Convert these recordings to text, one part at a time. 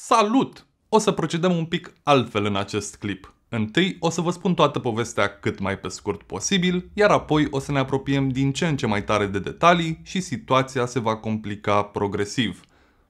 Salut! O să procedăm un pic altfel în acest clip. Întâi o să vă spun toată povestea cât mai pe scurt posibil, iar apoi o să ne apropiem din ce în ce mai tare de detalii și situația se va complica progresiv.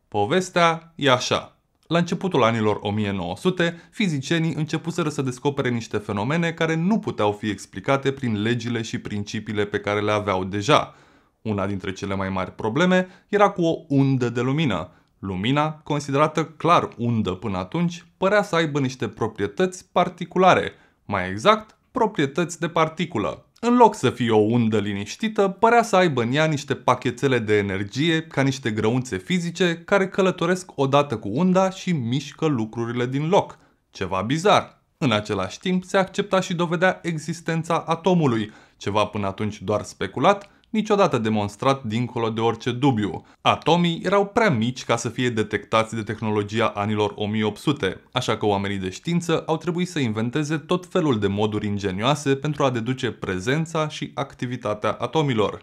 Povestea e așa. La începutul anilor 1900, fizicienii începuseră să descopere niște fenomene care nu puteau fi explicate prin legile și principiile pe care le aveau deja. Una dintre cele mai mari probleme era cu o undă de lumină – Lumina, considerată clar undă până atunci, părea să aibă niște proprietăți particulare, mai exact, proprietăți de particulă. În loc să fie o undă liniștită, părea să aibă în ea niște pachetele de energie, ca niște grăunțe fizice, care călătoresc odată cu unda și mișcă lucrurile din loc. Ceva bizar. În același timp, se accepta și dovedea existența atomului, ceva până atunci doar speculat, niciodată demonstrat dincolo de orice dubiu. Atomii erau prea mici ca să fie detectați de tehnologia anilor 1800, așa că oamenii de știință au trebuit să inventeze tot felul de moduri ingenioase pentru a deduce prezența și activitatea atomilor.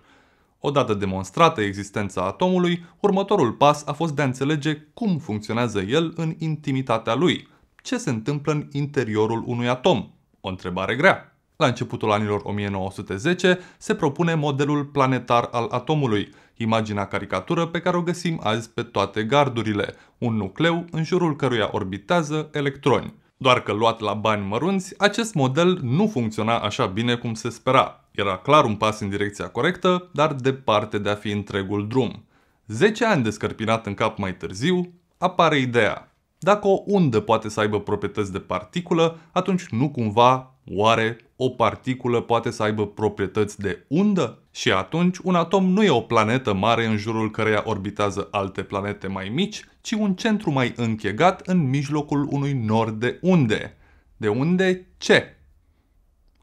Odată demonstrată existența atomului, următorul pas a fost de a înțelege cum funcționează el în intimitatea lui. Ce se întâmplă în interiorul unui atom? O întrebare grea. La începutul anilor 1910 se propune modelul planetar al atomului, imaginea caricatură pe care o găsim azi pe toate gardurile, un nucleu în jurul căruia orbitează electroni. Doar că luat la bani mărunți, acest model nu funcționa așa bine cum se spera. Era clar un pas în direcția corectă, dar departe de a fi întregul drum. 10 ani de scărpinat în cap mai târziu, apare ideea. Dacă o undă poate să aibă proprietăți de particulă, atunci nu cumva, oare, o particulă poate să aibă proprietăți de undă și atunci un atom nu e o planetă mare în jurul căreia orbitează alte planete mai mici, ci un centru mai închegat în mijlocul unui nor de unde. De unde ce?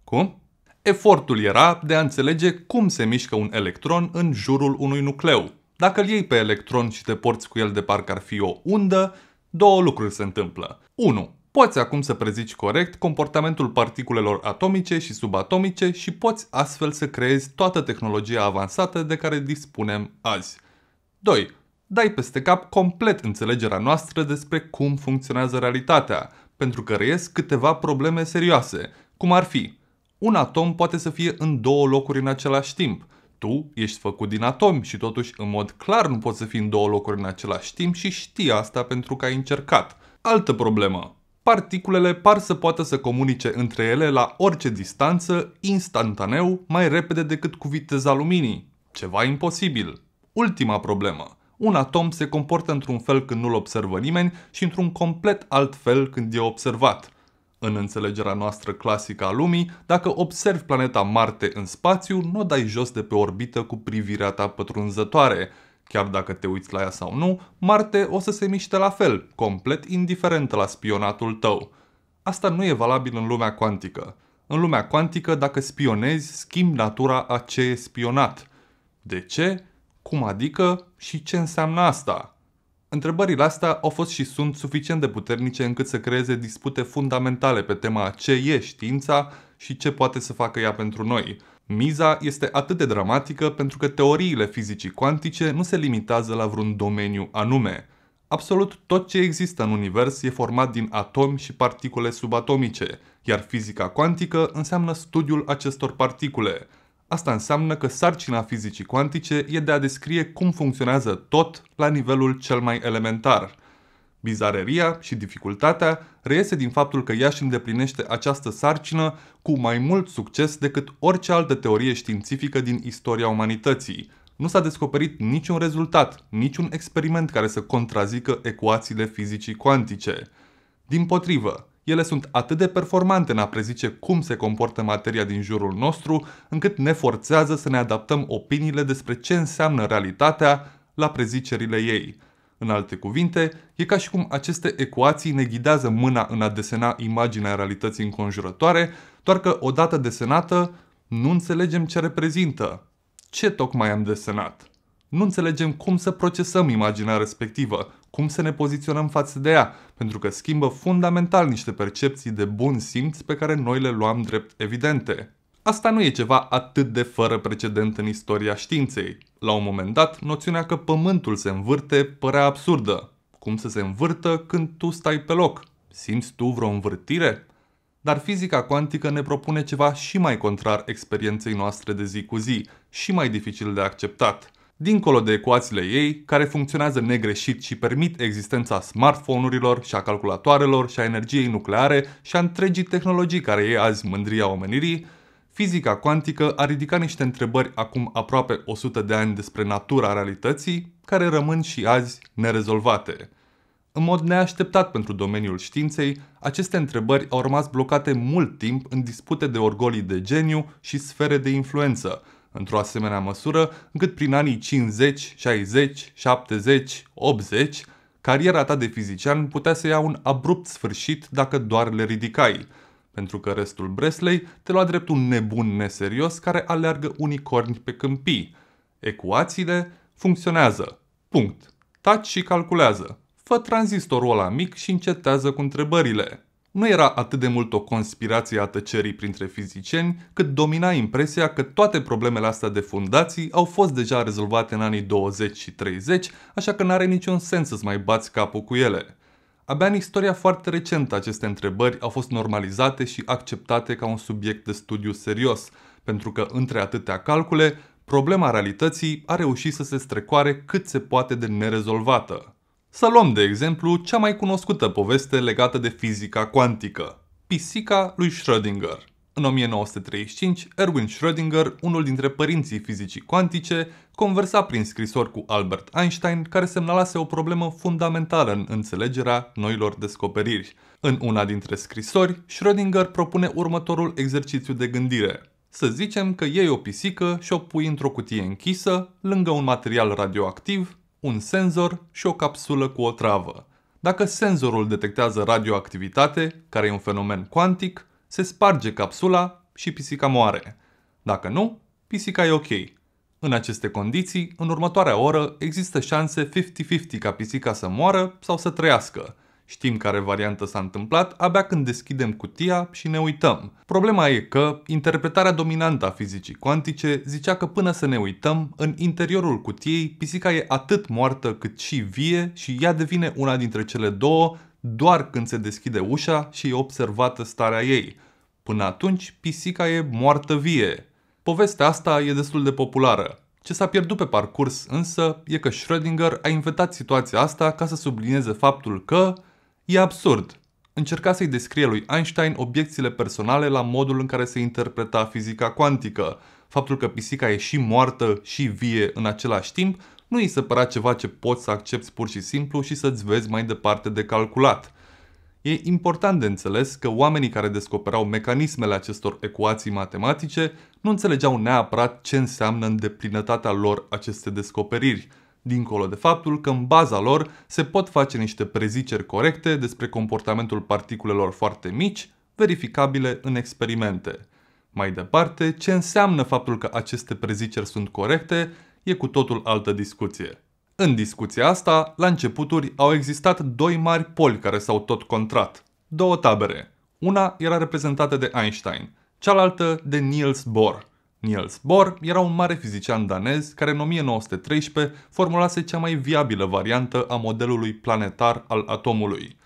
Cum? Efortul era de a înțelege cum se mișcă un electron în jurul unui nucleu. Dacă îl iei pe electron și te porți cu el de parcă ar fi o undă, două lucruri se întâmplă. 1. Poți acum să prezici corect comportamentul particulelor atomice și subatomice și poți astfel să creezi toată tehnologia avansată de care dispunem azi. 2. Dai peste cap complet înțelegerea noastră despre cum funcționează realitatea, pentru că reiesc câteva probleme serioase, cum ar fi un atom poate să fie în două locuri în același timp. Tu ești făcut din atomi și totuși în mod clar nu poți să fii în două locuri în același timp și știi asta pentru că ai încercat. Altă problemă. Particulele par să poată să comunice între ele la orice distanță, instantaneu, mai repede decât cu viteza luminii. Ceva imposibil. Ultima problemă. Un atom se comportă într-un fel când nu-l observă nimeni și într-un complet alt fel când e observat. În înțelegerea noastră clasică a lumii, dacă observi planeta Marte în spațiu, nu o dai jos de pe orbită cu privirea ta pătrunzătoare – chiar dacă te uiți la ea sau nu, Marte o să se miște la fel, complet indiferent la spionatul tău. Asta nu e valabil în lumea cuantică. În lumea cuantică, dacă spionezi, schimbi natura a ce e spionat. De ce? Cum adică? Și ce înseamnă asta? Întrebările astea au fost și sunt suficient de puternice încât să creeze dispute fundamentale pe tema ce e știința și ce poate să facă ea pentru noi. Miza este atât de dramatică pentru că teoriile fizicii cuantice nu se limitează la vreun domeniu anume. Absolut tot ce există în univers e format din atomi și particule subatomice, iar fizica cuantică înseamnă studiul acestor particule. Asta înseamnă că sarcina fizicii cuantice e de a descrie cum funcționează tot la nivelul cel mai elementar – Bizareria și dificultatea reiese din faptul că ea își îndeplinește această sarcină cu mai mult succes decât orice altă teorie științifică din istoria umanității. Nu s-a descoperit niciun rezultat, niciun experiment care să contrazică ecuațiile fizicii cuantice. Din potrivă, ele sunt atât de performante în a prezice cum se comportă materia din jurul nostru, încât ne forțează să ne adaptăm opiniile despre ce înseamnă realitatea la prezicerile ei – în alte cuvinte, e ca și cum aceste ecuații ne ghidează mâna în a desena imaginea realității înconjurătoare, doar că odată desenată, nu înțelegem ce reprezintă. Ce tocmai am desenat? Nu înțelegem cum să procesăm imaginea respectivă, cum să ne poziționăm față de ea, pentru că schimbă fundamental niște percepții de bun simț pe care noi le luam drept evidente. Asta nu e ceva atât de fără precedent în istoria științei. La un moment dat, noțiunea că pământul se învârte părea absurdă. Cum să se învârtă când tu stai pe loc? Simți tu vreo învârtire? Dar fizica cuantică ne propune ceva și mai contrar experienței noastre de zi cu zi, și mai dificil de acceptat. Dincolo de ecuațiile ei, care funcționează negreșit și permit existența smartphone-urilor și a calculatoarelor și a energiei nucleare și a întregii tehnologii care e azi mândria omenirii, Fizica cuantică a ridicat niște întrebări acum aproape 100 de ani despre natura realității, care rămân și azi nerezolvate. În mod neașteptat pentru domeniul științei, aceste întrebări au rămas blocate mult timp în dispute de orgolii de geniu și sfere de influență, într-o asemenea măsură încât prin anii 50, 60, 70, 80, cariera ta de fizician putea să ia un abrupt sfârșit dacă doar le ridicai – pentru că restul Bresley te lua drept un nebun neserios care aleargă unicorni pe câmpii. Ecuațiile funcționează. Punct. Taci și calculează. Fă tranzistorul ăla mic și încetează cu întrebările. Nu era atât de mult o conspirație a tăcerii printre fizicieni, cât domina impresia că toate problemele astea de fundații au fost deja rezolvate în anii 20 și 30, așa că n-are niciun sens să-ți mai bați capul cu ele. Abia în istoria foarte recentă aceste întrebări au fost normalizate și acceptate ca un subiect de studiu serios, pentru că între atâtea calcule, problema realității a reușit să se strecoare cât se poate de nerezolvată. Să luăm de exemplu cea mai cunoscută poveste legată de fizica cuantică, pisica lui Schrödinger. În 1935, Erwin Schrödinger, unul dintre părinții fizicii cuantice, conversa prin scrisori cu Albert Einstein, care semnalase o problemă fundamentală în înțelegerea noilor descoperiri. În una dintre scrisori, Schrödinger propune următorul exercițiu de gândire. Să zicem că iei o pisică și o pui într-o cutie închisă, lângă un material radioactiv, un senzor și o capsulă cu o travă. Dacă senzorul detectează radioactivitate, care e un fenomen cuantic, se sparge capsula și pisica moare. Dacă nu, pisica e ok. În aceste condiții, în următoarea oră există șanse 50-50 ca pisica să moară sau să trăiască. Știm care variantă s-a întâmplat abia când deschidem cutia și ne uităm. Problema e că interpretarea dominantă a fizicii cuantice zicea că până să ne uităm, în interiorul cutiei, pisica e atât moartă cât și vie și ea devine una dintre cele două doar când se deschide ușa și e observată starea ei. Până atunci, pisica e moartă vie, Povestea asta e destul de populară. Ce s-a pierdut pe parcurs însă e că Schrödinger a inventat situația asta ca să sublinieze faptul că e absurd. Încerca să-i descrie lui Einstein obiecțiile personale la modul în care se interpreta fizica cuantică. Faptul că pisica e și moartă și vie în același timp nu îi se părea ceva ce poți să accepti pur și simplu și să-ți vezi mai departe de calculat. E important de înțeles că oamenii care descoperau mecanismele acestor ecuații matematice nu înțelegeau neapărat ce înseamnă în deplinătatea lor aceste descoperiri, dincolo de faptul că în baza lor se pot face niște preziceri corecte despre comportamentul particulelor foarte mici, verificabile în experimente. Mai departe, ce înseamnă faptul că aceste preziceri sunt corecte e cu totul altă discuție. În discuția asta, la începuturi au existat doi mari poli care s-au tot contrat, două tabere. Una era reprezentată de Einstein – cealaltă de Niels Bohr. Niels Bohr era un mare fizician danez care în 1913 formulase cea mai viabilă variantă a modelului planetar al atomului.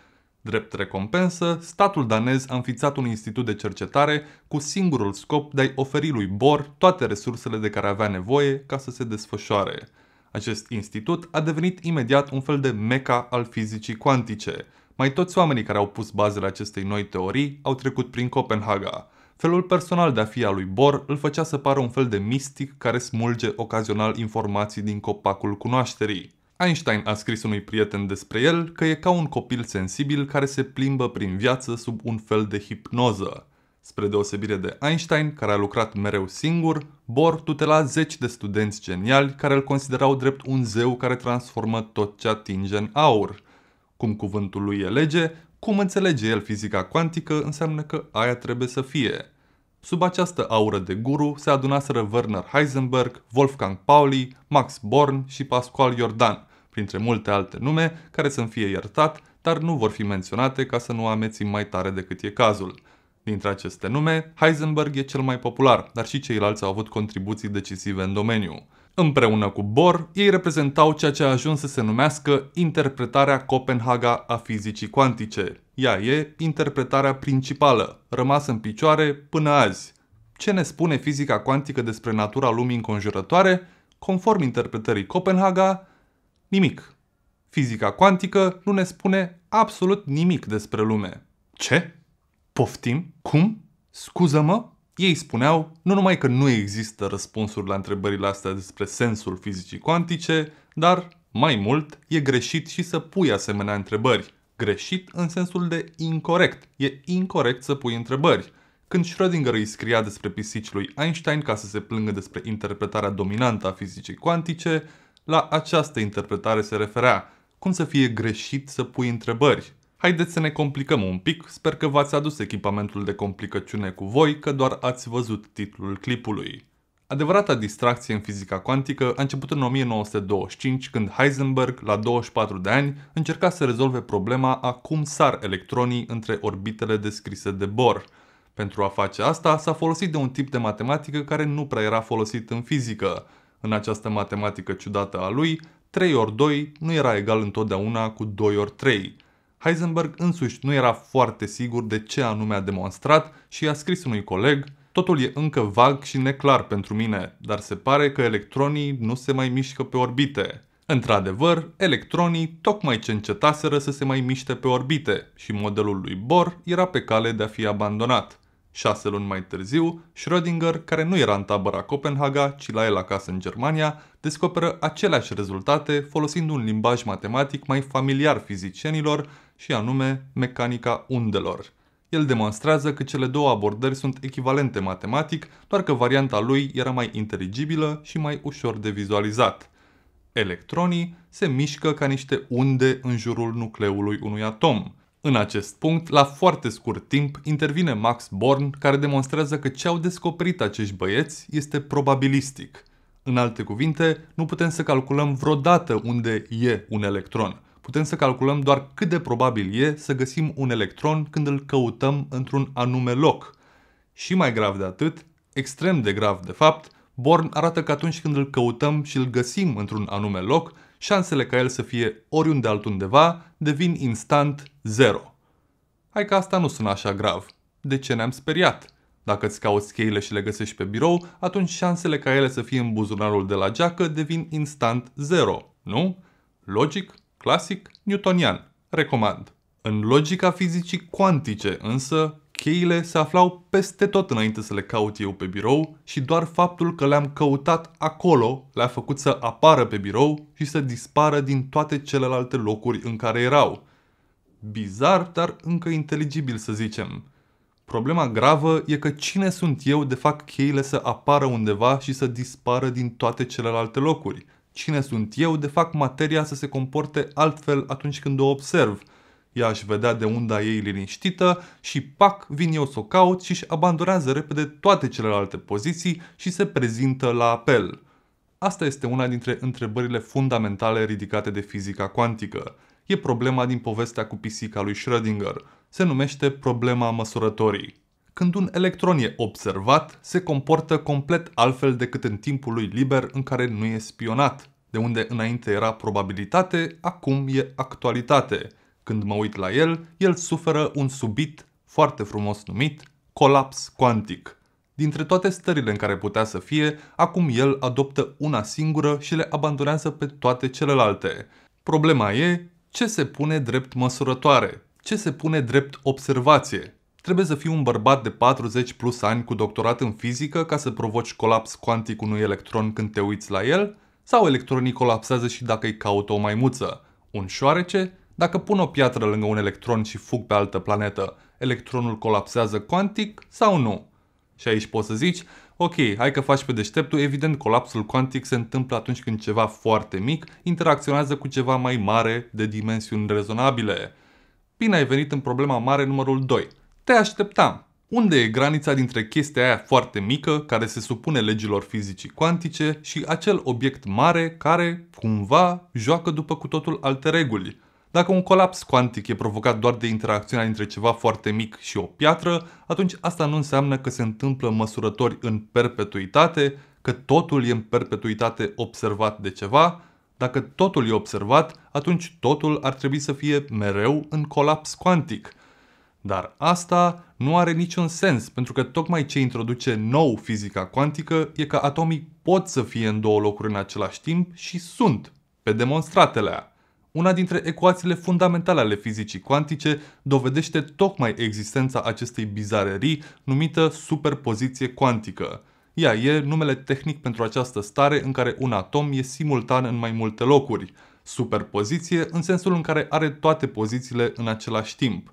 Drept recompensă, statul danez a înființat un institut de cercetare cu singurul scop de a-i oferi lui Bohr toate resursele de care avea nevoie ca să se desfășoare. Acest institut a devenit imediat un fel de meca al fizicii cuantice. Mai toți oamenii care au pus bazele acestei noi teorii au trecut prin Copenhaga – Felul personal de a fi al lui Bor îl făcea să pară un fel de mistic care smulge ocazional informații din copacul cunoașterii. Einstein a scris unui prieten despre el că e ca un copil sensibil care se plimbă prin viață sub un fel de hipnoză. Spre deosebire de Einstein, care a lucrat mereu singur, Bohr tutela zeci de studenți geniali care îl considerau drept un zeu care transformă tot ce atinge în aur. Cum cuvântul lui e lege, cum înțelege el fizica cuantică înseamnă că aia trebuie să fie. Sub această aură de guru se adunaseră Werner Heisenberg, Wolfgang Pauli, Max Born și Pascual Jordan, printre multe alte nume care să-mi fie iertat, dar nu vor fi menționate ca să nu amețim mai tare decât e cazul. Dintre aceste nume, Heisenberg e cel mai popular, dar și ceilalți au avut contribuții decisive în domeniu. Împreună cu Bohr, ei reprezentau ceea ce a ajuns să se numească interpretarea Copenhaga a fizicii cuantice. Ea e interpretarea principală, rămasă în picioare până azi. Ce ne spune fizica cuantică despre natura lumii înconjurătoare? Conform interpretării Copenhaga, nimic. Fizica cuantică nu ne spune absolut nimic despre lume. Ce? Poftim? Cum? Scuză-mă? Ei spuneau nu numai că nu există răspunsuri la întrebările astea despre sensul fizicii cuantice, dar, mai mult, e greșit și să pui asemenea întrebări. Greșit în sensul de incorrect. E incorrect să pui întrebări. Când Schrödinger îi scria despre pisici lui Einstein ca să se plângă despre interpretarea dominantă a fizicii cuantice, la această interpretare se referea. Cum să fie greșit să pui întrebări? Haideți să ne complicăm un pic, sper că v-ați adus echipamentul de complicăciune cu voi, că doar ați văzut titlul clipului. Adevărata distracție în fizica cuantică a început în 1925, când Heisenberg, la 24 de ani, încerca să rezolve problema a cum sar electronii între orbitele descrise de Bohr. Pentru a face asta, s-a folosit de un tip de matematică care nu prea era folosit în fizică. În această matematică ciudată a lui, 3 ori 2 nu era egal întotdeauna cu 2 ori 3. Heisenberg însuși nu era foarte sigur de ce anume a demonstrat și a scris unui coleg Totul e încă vag și neclar pentru mine, dar se pare că electronii nu se mai mișcă pe orbite. Într-adevăr, electronii tocmai ce încetaseră să se mai miște pe orbite și modelul lui Bohr era pe cale de a fi abandonat. Șase luni mai târziu, Schrödinger, care nu era în tabăra Copenhaga, ci la el acasă în Germania, descoperă aceleași rezultate folosind un limbaj matematic mai familiar fizicienilor și anume mecanica undelor. El demonstrează că cele două abordări sunt echivalente matematic, doar că varianta lui era mai inteligibilă și mai ușor de vizualizat. Electronii se mișcă ca niște unde în jurul nucleului unui atom. În acest punct, la foarte scurt timp, intervine Max Born, care demonstrează că ce au descoperit acești băieți este probabilistic. În alte cuvinte, nu putem să calculăm vreodată unde e un electron putem să calculăm doar cât de probabil e să găsim un electron când îl căutăm într-un anume loc. Și mai grav de atât, extrem de grav de fapt, Born arată că atunci când îl căutăm și îl găsim într-un anume loc, șansele ca el să fie oriunde altundeva devin instant zero. Hai că asta nu sună așa grav. De ce ne-am speriat? Dacă îți cauți cheile și le găsești pe birou, atunci șansele ca ele să fie în buzunarul de la geacă devin instant zero, nu? Logic? Clasic, newtonian. Recomand. În logica fizicii cuantice, însă, cheile se aflau peste tot înainte să le caut eu pe birou și doar faptul că le-am căutat acolo le-a făcut să apară pe birou și să dispară din toate celelalte locuri în care erau. Bizar, dar încă inteligibil să zicem. Problema gravă e că cine sunt eu de fac cheile să apară undeva și să dispară din toate celelalte locuri – cine sunt eu, de fapt materia să se comporte altfel atunci când o observ. Ea își vedea de unda ei liniștită și pac, vin eu să o caut și își abandonează repede toate celelalte poziții și se prezintă la apel. Asta este una dintre întrebările fundamentale ridicate de fizica cuantică. E problema din povestea cu pisica lui Schrödinger. Se numește problema măsurătorii când un electron e observat, se comportă complet altfel decât în timpul lui liber în care nu e spionat. De unde înainte era probabilitate, acum e actualitate. Când mă uit la el, el suferă un subit, foarte frumos numit, colaps cuantic. Dintre toate stările în care putea să fie, acum el adoptă una singură și le abandonează pe toate celelalte. Problema e ce se pune drept măsurătoare, ce se pune drept observație, Trebuie să fii un bărbat de 40 plus ani cu doctorat în fizică ca să provoci colaps cuantic unui electron când te uiți la el? Sau electronii colapsează și dacă îi caută o maimuță? Un șoarece? Dacă pun o piatră lângă un electron și fug pe altă planetă, electronul colapsează cuantic sau nu? Și aici poți să zici, ok, hai că faci pe deșteptul, evident colapsul cuantic se întâmplă atunci când ceva foarte mic interacționează cu ceva mai mare de dimensiuni rezonabile. Bine ai venit în problema mare numărul 2. Te așteptam. Unde e granița dintre chestia aia foarte mică, care se supune legilor fizicii cuantice, și acel obiect mare care, cumva, joacă după cu totul alte reguli? Dacă un colaps cuantic e provocat doar de interacțiunea dintre ceva foarte mic și o piatră, atunci asta nu înseamnă că se întâmplă măsurători în perpetuitate, că totul e în perpetuitate observat de ceva. Dacă totul e observat, atunci totul ar trebui să fie mereu în colaps cuantic – dar asta nu are niciun sens, pentru că tocmai ce introduce nou fizica cuantică e că atomii pot să fie în două locuri în același timp și sunt, pe demonstratele aia. Una dintre ecuațiile fundamentale ale fizicii cuantice dovedește tocmai existența acestei bizarerii numită superpoziție cuantică. Ea e numele tehnic pentru această stare în care un atom e simultan în mai multe locuri. Superpoziție în sensul în care are toate pozițiile în același timp.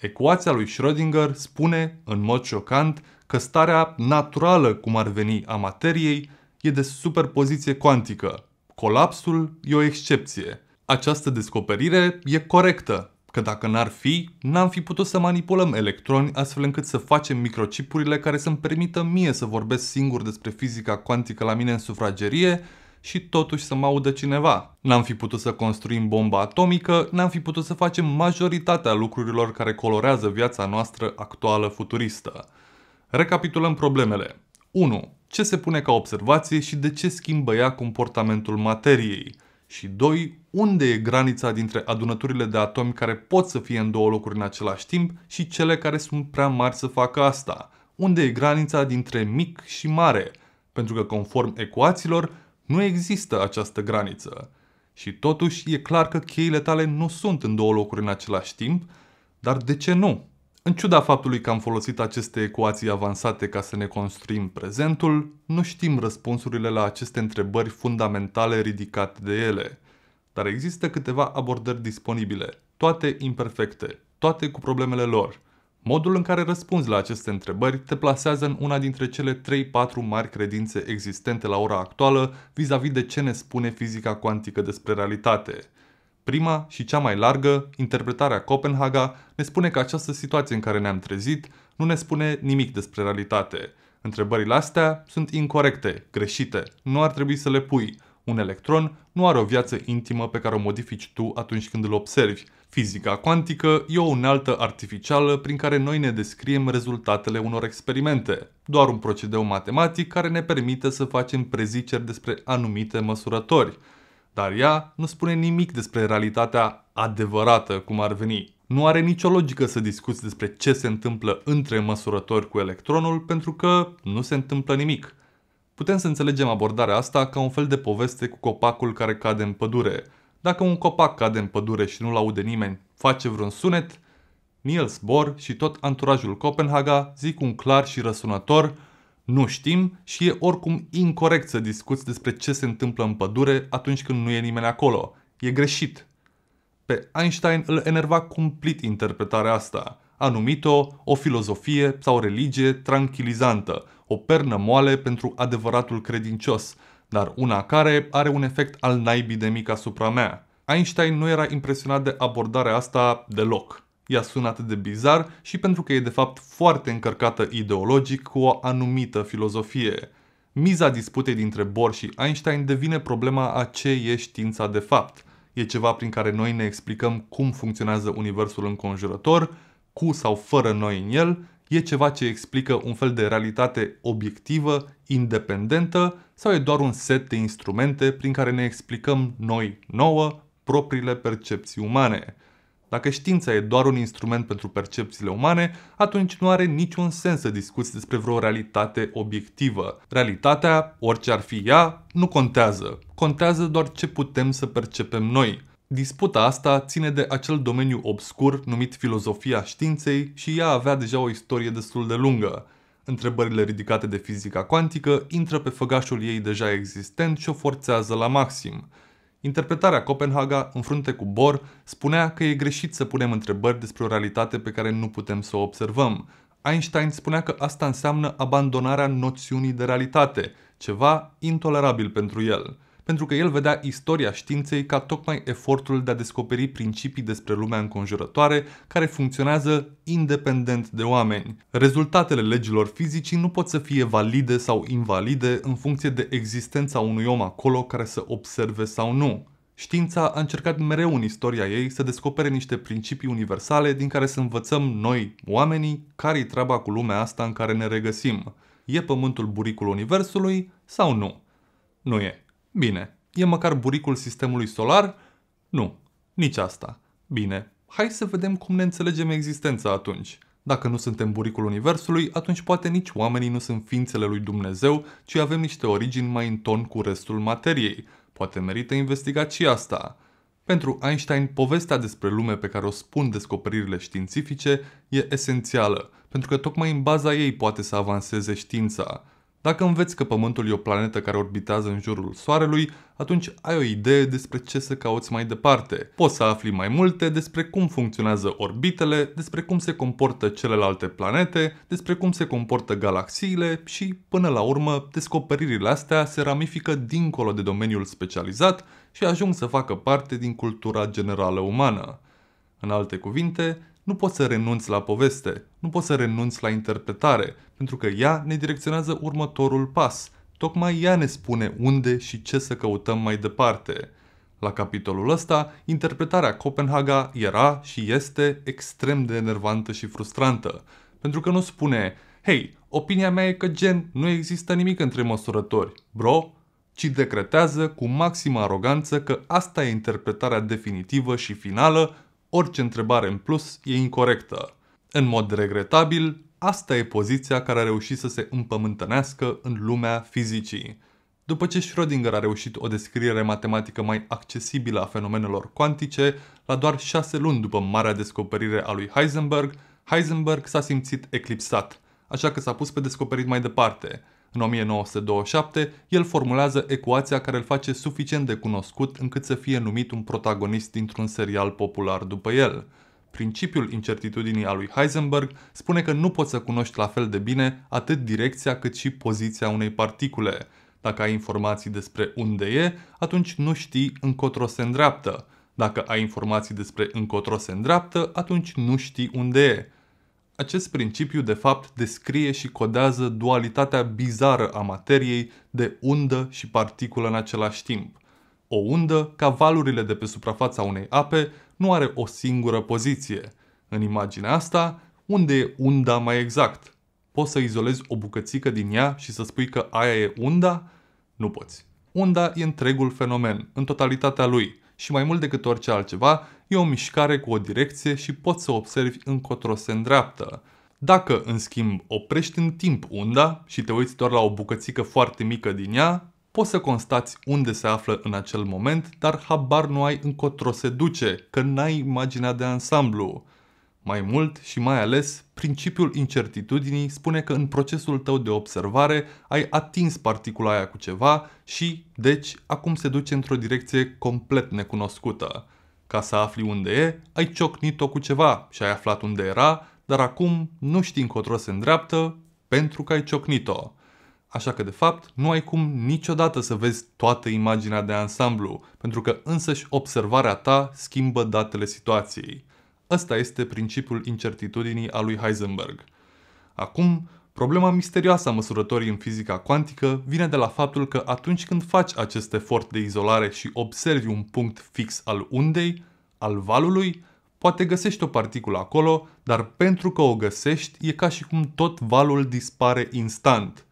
Ecuația lui Schrödinger spune, în mod șocant, că starea naturală, cum ar veni, a materiei e de superpoziție cuantică. Colapsul e o excepție. Această descoperire e corectă, că dacă n-ar fi, n-am fi putut să manipulăm electroni astfel încât să facem microcipurile care să-mi permită mie să vorbesc singur despre fizica cuantică la mine în sufragerie și totuși să mă audă cineva. N-am fi putut să construim bomba atomică, n-am fi putut să facem majoritatea lucrurilor care colorează viața noastră actuală futuristă. Recapitulăm problemele. 1. Ce se pune ca observație și de ce schimbă ea comportamentul materiei? Și 2. Unde e granița dintre adunăturile de atomi care pot să fie în două locuri în același timp și cele care sunt prea mari să facă asta? Unde e granița dintre mic și mare? Pentru că conform ecuațiilor, nu există această graniță. Și totuși e clar că cheile tale nu sunt în două locuri în același timp, dar de ce nu? În ciuda faptului că am folosit aceste ecuații avansate ca să ne construim prezentul, nu știm răspunsurile la aceste întrebări fundamentale ridicate de ele. Dar există câteva abordări disponibile, toate imperfecte, toate cu problemele lor – Modul în care răspunzi la aceste întrebări te plasează în una dintre cele 3-4 mari credințe existente la ora actuală vis-a-vis de ce ne spune fizica cuantică despre realitate. Prima și cea mai largă, interpretarea Copenhaga, ne spune că această situație în care ne-am trezit nu ne spune nimic despre realitate. Întrebările astea sunt incorrecte, greșite, nu ar trebui să le pui, un electron nu are o viață intimă pe care o modifici tu atunci când îl observi. Fizica cuantică e o unaltă artificială prin care noi ne descriem rezultatele unor experimente. Doar un procedeu matematic care ne permite să facem preziceri despre anumite măsurători. Dar ea nu spune nimic despre realitatea adevărată, cum ar veni. Nu are nicio logică să discuți despre ce se întâmplă între măsurători cu electronul pentru că nu se întâmplă nimic. Putem să înțelegem abordarea asta ca un fel de poveste cu copacul care cade în pădure. Dacă un copac cade în pădure și nu-l aude nimeni, face vreun sunet, Niels Bohr și tot anturajul Copenhaga zic un clar și răsunător nu știm și e oricum incorrect să discuți despre ce se întâmplă în pădure atunci când nu e nimeni acolo. E greșit. Pe Einstein îl enerva cumplit interpretarea asta – a numit-o o filozofie sau religie tranquilizantă, o pernă moale pentru adevăratul credincios, dar una care are un efect al naibii de mic asupra mea. Einstein nu era impresionat de abordarea asta deloc. Ea sună sunat de bizar și pentru că e de fapt foarte încărcată ideologic cu o anumită filozofie. Miza disputei dintre Bohr și Einstein devine problema a ce e știința de fapt. E ceva prin care noi ne explicăm cum funcționează universul înconjurător cu sau fără noi în el, e ceva ce explică un fel de realitate obiectivă, independentă, sau e doar un set de instrumente prin care ne explicăm noi nouă propriile percepții umane. Dacă știința e doar un instrument pentru percepțiile umane, atunci nu are niciun sens să discuți despre vreo realitate obiectivă. Realitatea, orice ar fi ea, nu contează. Contează doar ce putem să percepem noi. Disputa asta ține de acel domeniu obscur numit filozofia științei și ea avea deja o istorie destul de lungă. Întrebările ridicate de fizica cuantică intră pe făgașul ei deja existent și o forțează la maxim. Interpretarea Copenhaga, în frunte cu Bohr, spunea că e greșit să punem întrebări despre o realitate pe care nu putem să o observăm. Einstein spunea că asta înseamnă abandonarea noțiunii de realitate, ceva intolerabil pentru el – pentru că el vedea istoria științei ca tocmai efortul de a descoperi principii despre lumea înconjurătoare care funcționează independent de oameni. Rezultatele legilor fizicii nu pot să fie valide sau invalide în funcție de existența unui om acolo care să observe sau nu. Știința a încercat mereu în istoria ei să descopere niște principii universale din care să învățăm noi, oamenii, care-i treaba cu lumea asta în care ne regăsim. E pământul buricul universului sau nu? Nu e. Bine, e măcar buricul sistemului solar? Nu, nici asta. Bine, hai să vedem cum ne înțelegem existența atunci. Dacă nu suntem buricul Universului, atunci poate nici oamenii nu sunt ființele lui Dumnezeu, ci avem niște origini mai în ton cu restul materiei. Poate merită investigat și asta. Pentru Einstein, povestea despre lume pe care o spun descoperirile științifice e esențială, pentru că tocmai în baza ei poate să avanseze știința. Dacă înveți că Pământul e o planetă care orbitează în jurul Soarelui, atunci ai o idee despre ce să cauți mai departe. Poți să afli mai multe despre cum funcționează orbitele, despre cum se comportă celelalte planete, despre cum se comportă galaxiile și, până la urmă, descoperirile astea se ramifică dincolo de domeniul specializat și ajung să facă parte din cultura generală umană. În alte cuvinte, nu poți să renunți la poveste, nu poți să renunți la interpretare, pentru că ea ne direcționează următorul pas. Tocmai ea ne spune unde și ce să căutăm mai departe. La capitolul ăsta, interpretarea Copenhaga era și este extrem de enervantă și frustrantă, pentru că nu spune Hei, opinia mea e că gen nu există nimic între măsurători, bro, ci decretează cu maximă aroganță că asta e interpretarea definitivă și finală orice întrebare în plus e incorrectă. În mod regretabil, asta e poziția care a reușit să se împământănească în lumea fizicii. După ce Schrödinger a reușit o descriere matematică mai accesibilă a fenomenelor cuantice, la doar șase luni după marea descoperire a lui Heisenberg, Heisenberg s-a simțit eclipsat, așa că s-a pus pe descoperit mai departe – în 1927, el formulează ecuația care îl face suficient de cunoscut încât să fie numit un protagonist dintr-un serial popular după el. Principiul incertitudinii a lui Heisenberg spune că nu poți să cunoști la fel de bine atât direcția cât și poziția unei particule. Dacă ai informații despre unde e, atunci nu știi încotro se îndreaptă. Dacă ai informații despre încotro se îndreaptă, atunci nu știi unde e. Acest principiu de fapt descrie și codează dualitatea bizară a materiei de undă și particulă în același timp. O undă, ca valurile de pe suprafața unei ape, nu are o singură poziție. În imaginea asta, unde e unda mai exact? Poți să izolezi o bucățică din ea și să spui că aia e unda? Nu poți. Unda e întregul fenomen, în totalitatea lui – și mai mult decât orice altceva, e o mișcare cu o direcție și poți să observi încotro se îndreaptă. Dacă, în schimb, oprești în timp unda și te uiți doar la o bucățică foarte mică din ea, poți să constați unde se află în acel moment, dar habar nu ai încotro se duce, că n-ai imaginea de ansamblu. Mai mult și mai ales, principiul incertitudinii spune că în procesul tău de observare ai atins particula aia cu ceva și, deci, acum se duce într-o direcție complet necunoscută. Ca să afli unde e, ai ciocnit-o cu ceva și ai aflat unde era, dar acum nu știi încotro se îndreaptă pentru că ai ciocnit-o. Așa că, de fapt, nu ai cum niciodată să vezi toată imaginea de ansamblu, pentru că însăși observarea ta schimbă datele situației. Ăsta este principiul incertitudinii a lui Heisenberg. Acum, problema misterioasă a măsurătorii în fizica cuantică vine de la faptul că atunci când faci acest efort de izolare și observi un punct fix al undei, al valului, poate găsești o particulă acolo, dar pentru că o găsești, e ca și cum tot valul dispare instant.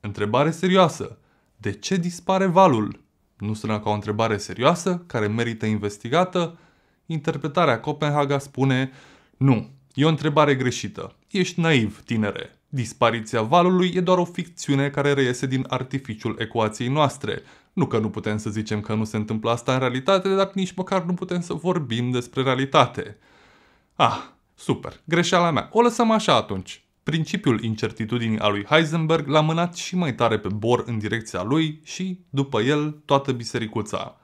Întrebare serioasă. De ce dispare valul? Nu sună ca o întrebare serioasă care merită investigată, Interpretarea Copenhaga spune Nu, e o întrebare greșită. Ești naiv, tinere. Dispariția valului e doar o ficțiune care reiese din artificiul ecuației noastre. Nu că nu putem să zicem că nu se întâmplă asta în realitate, dar nici măcar nu putem să vorbim despre realitate. Ah, super, greșeala mea. O lăsăm așa atunci. Principiul incertitudinii a lui Heisenberg l-a mânat și mai tare pe Bohr în direcția lui și, după el, toată bisericuța.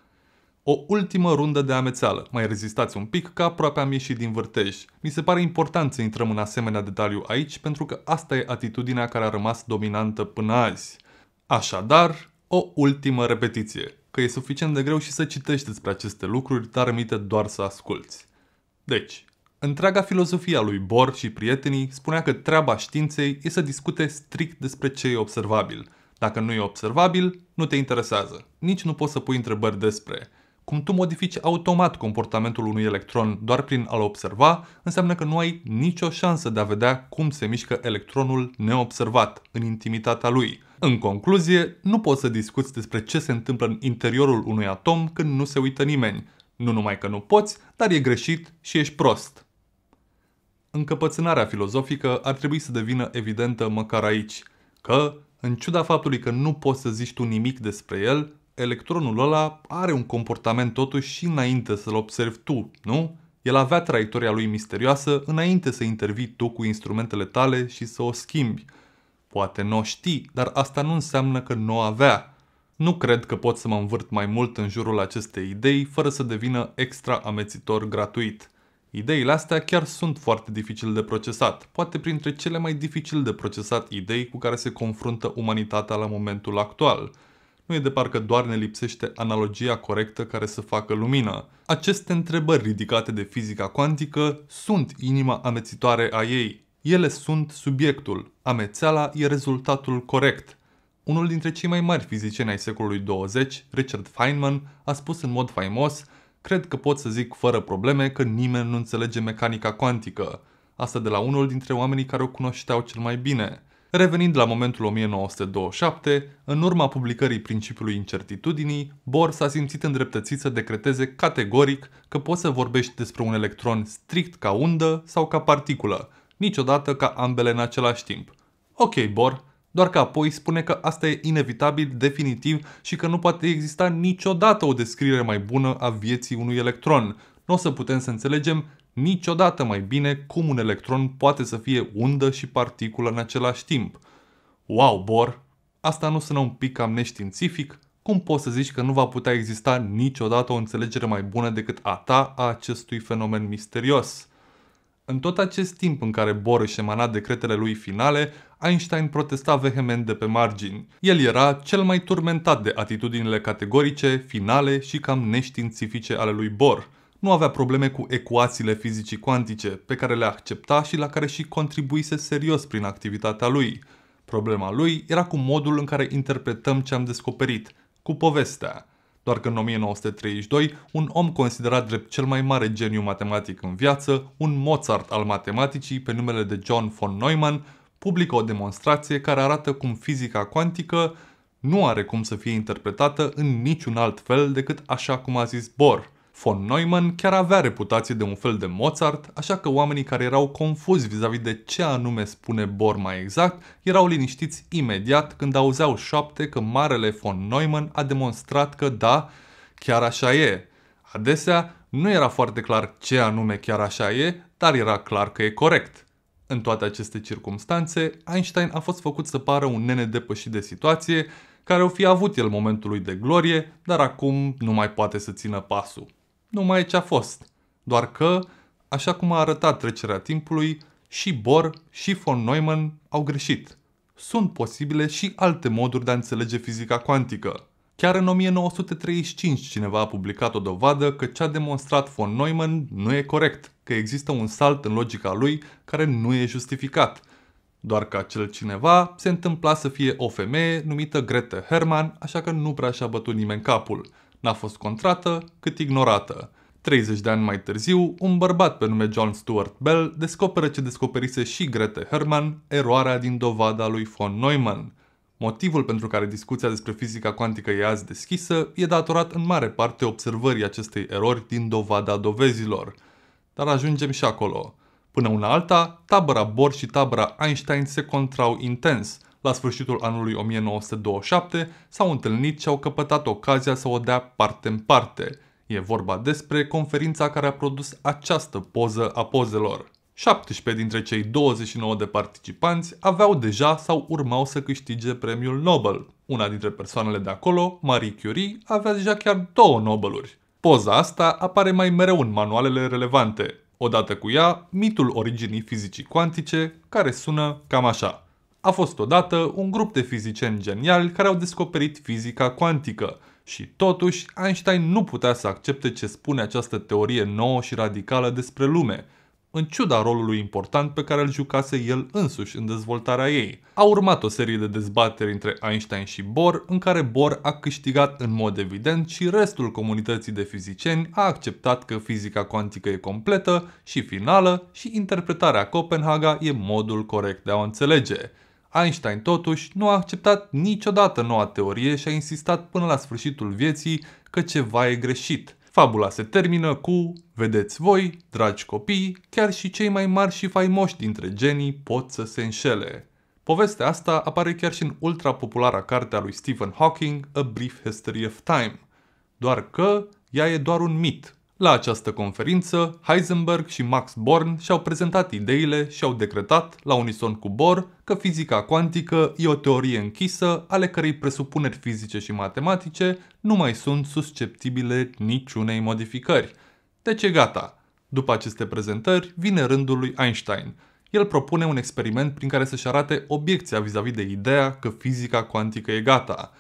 O ultimă rundă de amețeală. Mai rezistați un pic, că aproape am ieșit din vârtej. Mi se pare important să intrăm în asemenea detaliu aici, pentru că asta e atitudinea care a rămas dominantă până azi. Așadar, o ultimă repetiție. Că e suficient de greu și să citești despre aceste lucruri, dar minte doar să asculți. Deci, întreaga filozofia lui Bohr și prietenii spunea că treaba științei e să discute strict despre ce e observabil. Dacă nu e observabil, nu te interesează. Nici nu poți să pui întrebări despre cum tu modifici automat comportamentul unui electron doar prin a-l observa, înseamnă că nu ai nicio șansă de a vedea cum se mișcă electronul neobservat, în intimitatea lui. În concluzie, nu poți să discuți despre ce se întâmplă în interiorul unui atom când nu se uită nimeni. Nu numai că nu poți, dar e greșit și ești prost. Încăpățânarea filozofică ar trebui să devină evidentă măcar aici, că, în ciuda faptului că nu poți să zici tu nimic despre el, electronul ăla are un comportament totuși și înainte să-l observi tu, nu? El avea traiectoria lui misterioasă înainte să intervii tu cu instrumentele tale și să o schimbi. Poate nu o știi, dar asta nu înseamnă că nu o avea. Nu cred că pot să mă învârt mai mult în jurul acestei idei fără să devină extra amețitor gratuit. Ideile astea chiar sunt foarte dificil de procesat, poate printre cele mai dificil de procesat idei cu care se confruntă umanitatea la momentul actual – nu e de parcă doar ne lipsește analogia corectă care să facă lumină. Aceste întrebări ridicate de fizica cuantică sunt inima amețitoare a ei. Ele sunt subiectul, amețeala e rezultatul corect. Unul dintre cei mai mari fizicieni ai secolului 20, Richard Feynman, a spus în mod faimos Cred că pot să zic fără probleme că nimeni nu înțelege mecanica cuantică. Asta de la unul dintre oamenii care o cunoșteau cel mai bine – Revenind la momentul 1927, în urma publicării principiului incertitudinii, Bohr s-a simțit îndreptățit să decreteze categoric că poți să vorbești despre un electron strict ca undă sau ca particulă, niciodată ca ambele în același timp. Ok, Bohr, doar că apoi spune că asta e inevitabil, definitiv și că nu poate exista niciodată o descriere mai bună a vieții unui electron. Nu o să putem să înțelegem niciodată mai bine cum un electron poate să fie undă și particulă în același timp. Wow, Bor! Asta nu sună un pic cam neștiințific? Cum poți să zici că nu va putea exista niciodată o înțelegere mai bună decât a ta a acestui fenomen misterios? În tot acest timp în care Bohr își emana decretele lui finale, Einstein protesta vehement de pe margini. El era cel mai turmentat de atitudinile categorice, finale și cam neștiințifice ale lui Bohr – nu avea probleme cu ecuațiile fizicii cuantice, pe care le accepta și la care și contribuise serios prin activitatea lui. Problema lui era cu modul în care interpretăm ce am descoperit, cu povestea. Doar că în 1932, un om considerat drept cel mai mare geniu matematic în viață, un Mozart al matematicii pe numele de John von Neumann, publică o demonstrație care arată cum fizica cuantică nu are cum să fie interpretată în niciun alt fel decât așa cum a zis Bohr – Von Neumann chiar avea reputație de un fel de Mozart, așa că oamenii care erau confuzi vis-a-vis de ce anume spune Bohr mai exact, erau liniștiți imediat când auzeau șapte că marele von Neumann a demonstrat că da, chiar așa e. Adesea nu era foarte clar ce anume chiar așa e, dar era clar că e corect. În toate aceste circumstanțe, Einstein a fost făcut să pară un nene depășit de situație, care o fi avut el momentul de glorie, dar acum nu mai poate să țină pasul nu mai e ce a fost. Doar că, așa cum a arătat trecerea timpului, și Bohr și von Neumann au greșit. Sunt posibile și alte moduri de a înțelege fizica cuantică. Chiar în 1935 cineva a publicat o dovadă că ce a demonstrat von Neumann nu e corect, că există un salt în logica lui care nu e justificat. Doar că acel cineva se întâmpla să fie o femeie numită Grete Hermann, așa că nu prea și-a bătut nimeni capul n-a fost contrată, cât ignorată. 30 de ani mai târziu, un bărbat pe nume John Stuart Bell descoperă ce descoperise și Grete Herman, eroarea din dovada lui von Neumann. Motivul pentru care discuția despre fizica cuantică e azi deschisă e datorat în mare parte observării acestei erori din dovada dovezilor. Dar ajungem și acolo. Până una alta, tabăra Bohr și tabăra Einstein se contrau intens – la sfârșitul anului 1927 s-au întâlnit și au căpătat ocazia să o dea parte în parte. E vorba despre conferința care a produs această poză a pozelor. 17 dintre cei 29 de participanți aveau deja sau urmau să câștige premiul Nobel. Una dintre persoanele de acolo, Marie Curie, avea deja chiar două Nobeluri. Poza asta apare mai mereu în manualele relevante, odată cu ea mitul originii fizicii cuantice, care sună cam așa. A fost odată un grup de fizicieni geniali care au descoperit fizica cuantică și totuși Einstein nu putea să accepte ce spune această teorie nouă și radicală despre lume, în ciuda rolului important pe care îl jucase el însuși în dezvoltarea ei. A urmat o serie de dezbateri între Einstein și Bohr, în care Bohr a câștigat în mod evident și restul comunității de fizicieni a acceptat că fizica cuantică e completă și finală și interpretarea Copenhaga e modul corect de a o înțelege. Einstein totuși nu a acceptat niciodată noua teorie și a insistat până la sfârșitul vieții că ceva e greșit. Fabula se termină cu, vedeți voi, dragi copii, chiar și cei mai mari și faimoși dintre genii pot să se înșele. Povestea asta apare chiar și în ultra populara carte a lui Stephen Hawking, A Brief History of Time. Doar că ea e doar un mit, la această conferință, Heisenberg și Max Born și-au prezentat ideile și au decretat, la unison cu Bohr, că fizica cuantică e o teorie închisă ale cărei presupuneri fizice și matematice nu mai sunt susceptibile niciunei modificări. Deci e gata. După aceste prezentări, vine rândul lui Einstein. El propune un experiment prin care să-și arate obiecția vis-a-vis de ideea că fizica cuantică e gata –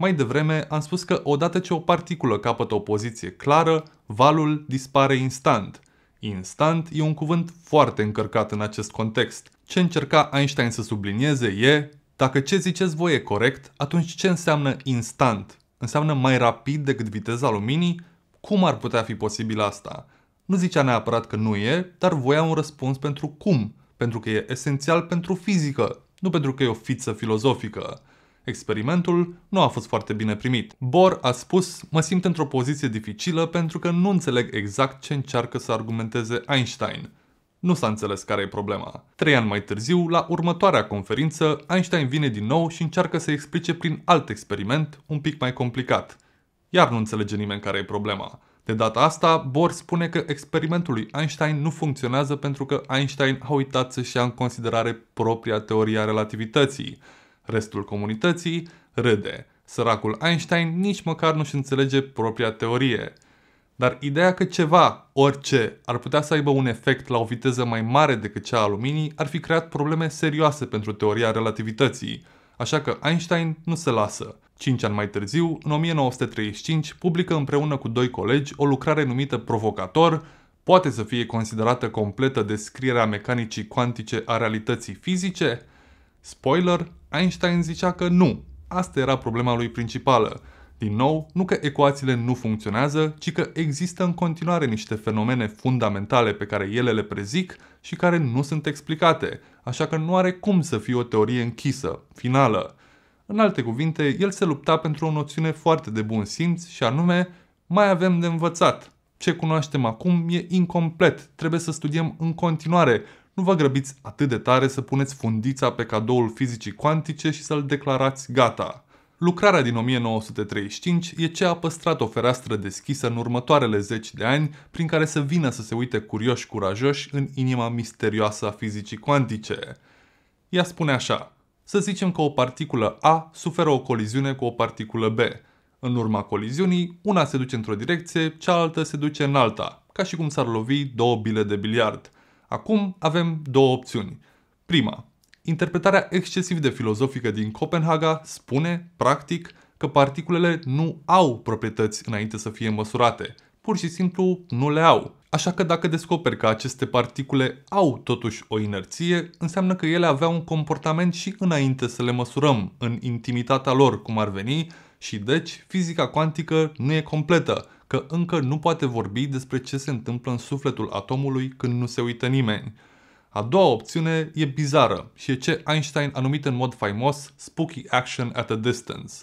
mai devreme am spus că odată ce o particulă capătă o poziție clară, valul dispare instant. Instant e un cuvânt foarte încărcat în acest context. Ce încerca Einstein să sublinieze e dacă ce ziceți voi e corect, atunci ce înseamnă instant? Înseamnă mai rapid decât viteza luminii? Cum ar putea fi posibil asta? Nu zicea neapărat că nu e, dar voia un răspuns pentru cum, pentru că e esențial pentru fizică, nu pentru că e o fiță filozofică. Experimentul nu a fost foarte bine primit. Bohr a spus, mă simt într-o poziție dificilă pentru că nu înțeleg exact ce încearcă să argumenteze Einstein. Nu s-a înțeles care e problema. Trei ani mai târziu, la următoarea conferință, Einstein vine din nou și încearcă să explice prin alt experiment, un pic mai complicat. Iar nu înțelege nimeni care e problema. De data asta, Bohr spune că experimentul lui Einstein nu funcționează pentru că Einstein a uitat să-și ia în considerare propria teoria relativității. Restul comunității râde. Săracul Einstein nici măcar nu-și înțelege propria teorie. Dar ideea că ceva, orice, ar putea să aibă un efect la o viteză mai mare decât cea a luminii ar fi creat probleme serioase pentru teoria relativității, așa că Einstein nu se lasă. Cinci ani mai târziu, în 1935, publică împreună cu doi colegi o lucrare numită Provocator, poate să fie considerată completă descrierea mecanicii cuantice a realității fizice? Spoiler, Einstein zicea că nu. Asta era problema lui principală. Din nou, nu că ecuațiile nu funcționează, ci că există în continuare niște fenomene fundamentale pe care ele le prezic și care nu sunt explicate, așa că nu are cum să fie o teorie închisă, finală. În alte cuvinte, el se lupta pentru o noțiune foarte de bun simț și anume, mai avem de învățat. Ce cunoaștem acum e incomplet, trebuie să studiem în continuare nu vă grăbiți atât de tare să puneți fundița pe cadoul fizicii cuantice și să-l declarați gata. Lucrarea din 1935 e ce a păstrat o fereastră deschisă în următoarele zeci de ani, prin care să vină să se uite curioși curajoși în inima misterioasă a fizicii cuantice. Ea spune așa, să zicem că o particulă A suferă o coliziune cu o particulă B. În urma coliziunii, una se duce într-o direcție, cealaltă se duce în alta, ca și cum s-ar lovi două bile de biliard – Acum avem două opțiuni. Prima, interpretarea excesiv de filozofică din Copenhaga spune, practic, că particulele nu au proprietăți înainte să fie măsurate. Pur și simplu nu le au. Așa că dacă descoperi că aceste particule au totuși o inerție, înseamnă că ele aveau un comportament și înainte să le măsurăm, în intimitatea lor cum ar veni, și deci fizica cuantică nu e completă, că încă nu poate vorbi despre ce se întâmplă în sufletul atomului când nu se uită nimeni. A doua opțiune e bizară și e ce Einstein a numit în mod faimos spooky action at a distance.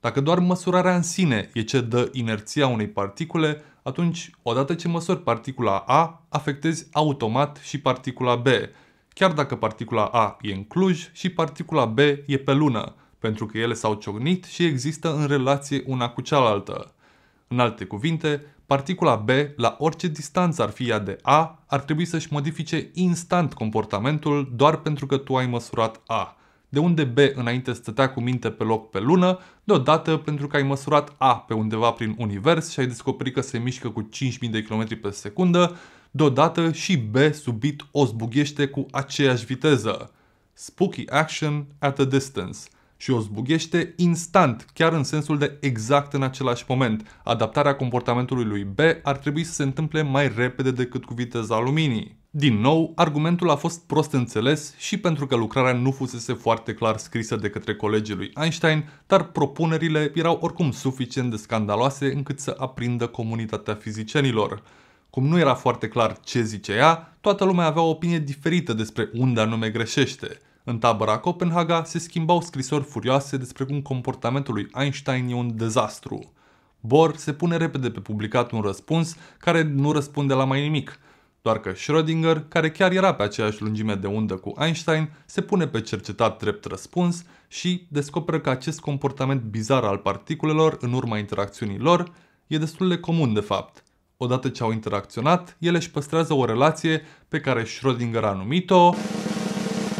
Dacă doar măsurarea în sine e ce dă inerția unei particule, atunci, odată ce măsori particula A, afectezi automat și particula B, chiar dacă particula A e în Cluj și particula B e pe lună, pentru că ele s-au ciocnit și există în relație una cu cealaltă. În alte cuvinte, particula B, la orice distanță ar fi ea de A, ar trebui să-și modifice instant comportamentul doar pentru că tu ai măsurat A. De unde B înainte stătea cu minte pe loc pe lună, deodată pentru că ai măsurat A pe undeva prin univers și ai descoperit că se mișcă cu 5000 de km pe secundă, deodată și B subit o zbughește cu aceeași viteză. Spooky action at a distance – și o zbughește instant, chiar în sensul de exact în același moment. Adaptarea comportamentului lui B ar trebui să se întâmple mai repede decât cu viteza luminii. Din nou, argumentul a fost prost înțeles și pentru că lucrarea nu fusese foarte clar scrisă de către colegii lui Einstein, dar propunerile erau oricum suficient de scandaloase încât să aprindă comunitatea fizicienilor. Cum nu era foarte clar ce zice ea, toată lumea avea o opinie diferită despre unde anume greșește. În tabăra Copenhaga se schimbau scrisori furioase despre cum comportamentul lui Einstein e un dezastru. Bohr se pune repede pe publicat un răspuns care nu răspunde la mai nimic, doar că Schrödinger, care chiar era pe aceeași lungime de undă cu Einstein, se pune pe cercetat drept răspuns și descoperă că acest comportament bizar al particulelor în urma interacțiunii lor e destul de comun de fapt. Odată ce au interacționat, ele își păstrează o relație pe care Schrödinger a numit-o...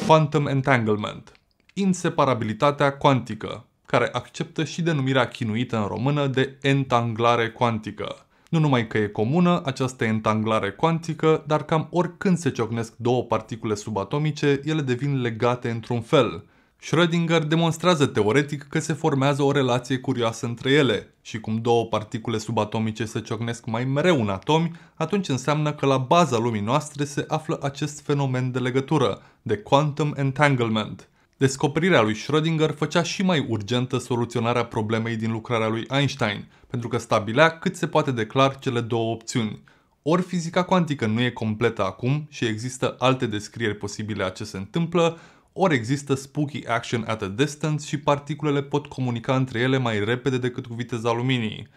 Quantum Entanglement, inseparabilitatea cuantică, care acceptă și denumirea chinuită în română de entanglare cuantică. Nu numai că e comună această entanglare cuantică, dar cam oricând se ciocnesc două particule subatomice, ele devin legate într-un fel – Schrödinger demonstrează teoretic că se formează o relație curioasă între ele și cum două particule subatomice se ciocnesc mai mereu în atomi, atunci înseamnă că la baza lumii noastre se află acest fenomen de legătură, de quantum entanglement. Descoperirea lui Schrödinger făcea și mai urgentă soluționarea problemei din lucrarea lui Einstein, pentru că stabilea cât se poate declar cele două opțiuni. Ori fizica cuantică nu e completă acum și există alte descrieri posibile a ce se întâmplă, ori există spooky action at a distance și particulele pot comunica între ele mai repede decât cu viteza luminii.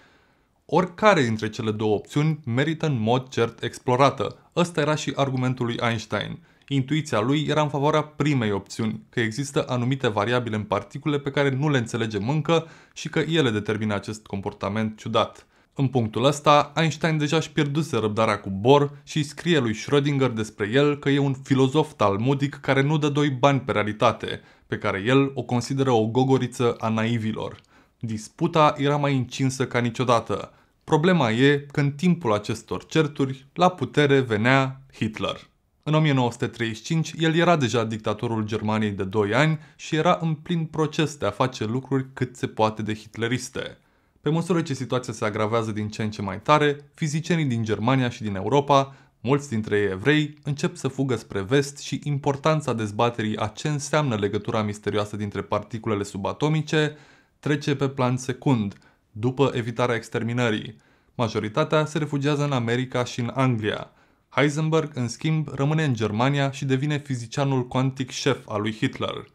Oricare dintre cele două opțiuni merită în mod cert explorată. Ăsta era și argumentul lui Einstein. Intuiția lui era în favoarea primei opțiuni, că există anumite variabile în particule pe care nu le înțelegem încă și că ele determină acest comportament ciudat. În punctul ăsta, Einstein deja își pierduse răbdarea cu Bohr și îi scrie lui Schrödinger despre el că e un filozof talmudic care nu dă doi bani pe realitate, pe care el o consideră o gogoriță a naivilor. Disputa era mai încinsă ca niciodată. Problema e că în timpul acestor certuri, la putere venea Hitler. În 1935, el era deja dictatorul Germaniei de 2 ani și era în plin proces de a face lucruri cât se poate de hitleriste. Pe măsură ce situația se agravează din ce în ce mai tare, fizicienii din Germania și din Europa, mulți dintre ei evrei, încep să fugă spre vest și importanța dezbaterii a ce înseamnă legătura misterioasă dintre particulele subatomice trece pe plan secund, după evitarea exterminării. Majoritatea se refugiază în America și în Anglia. Heisenberg, în schimb, rămâne în Germania și devine fizicianul cuantic șef al lui Hitler –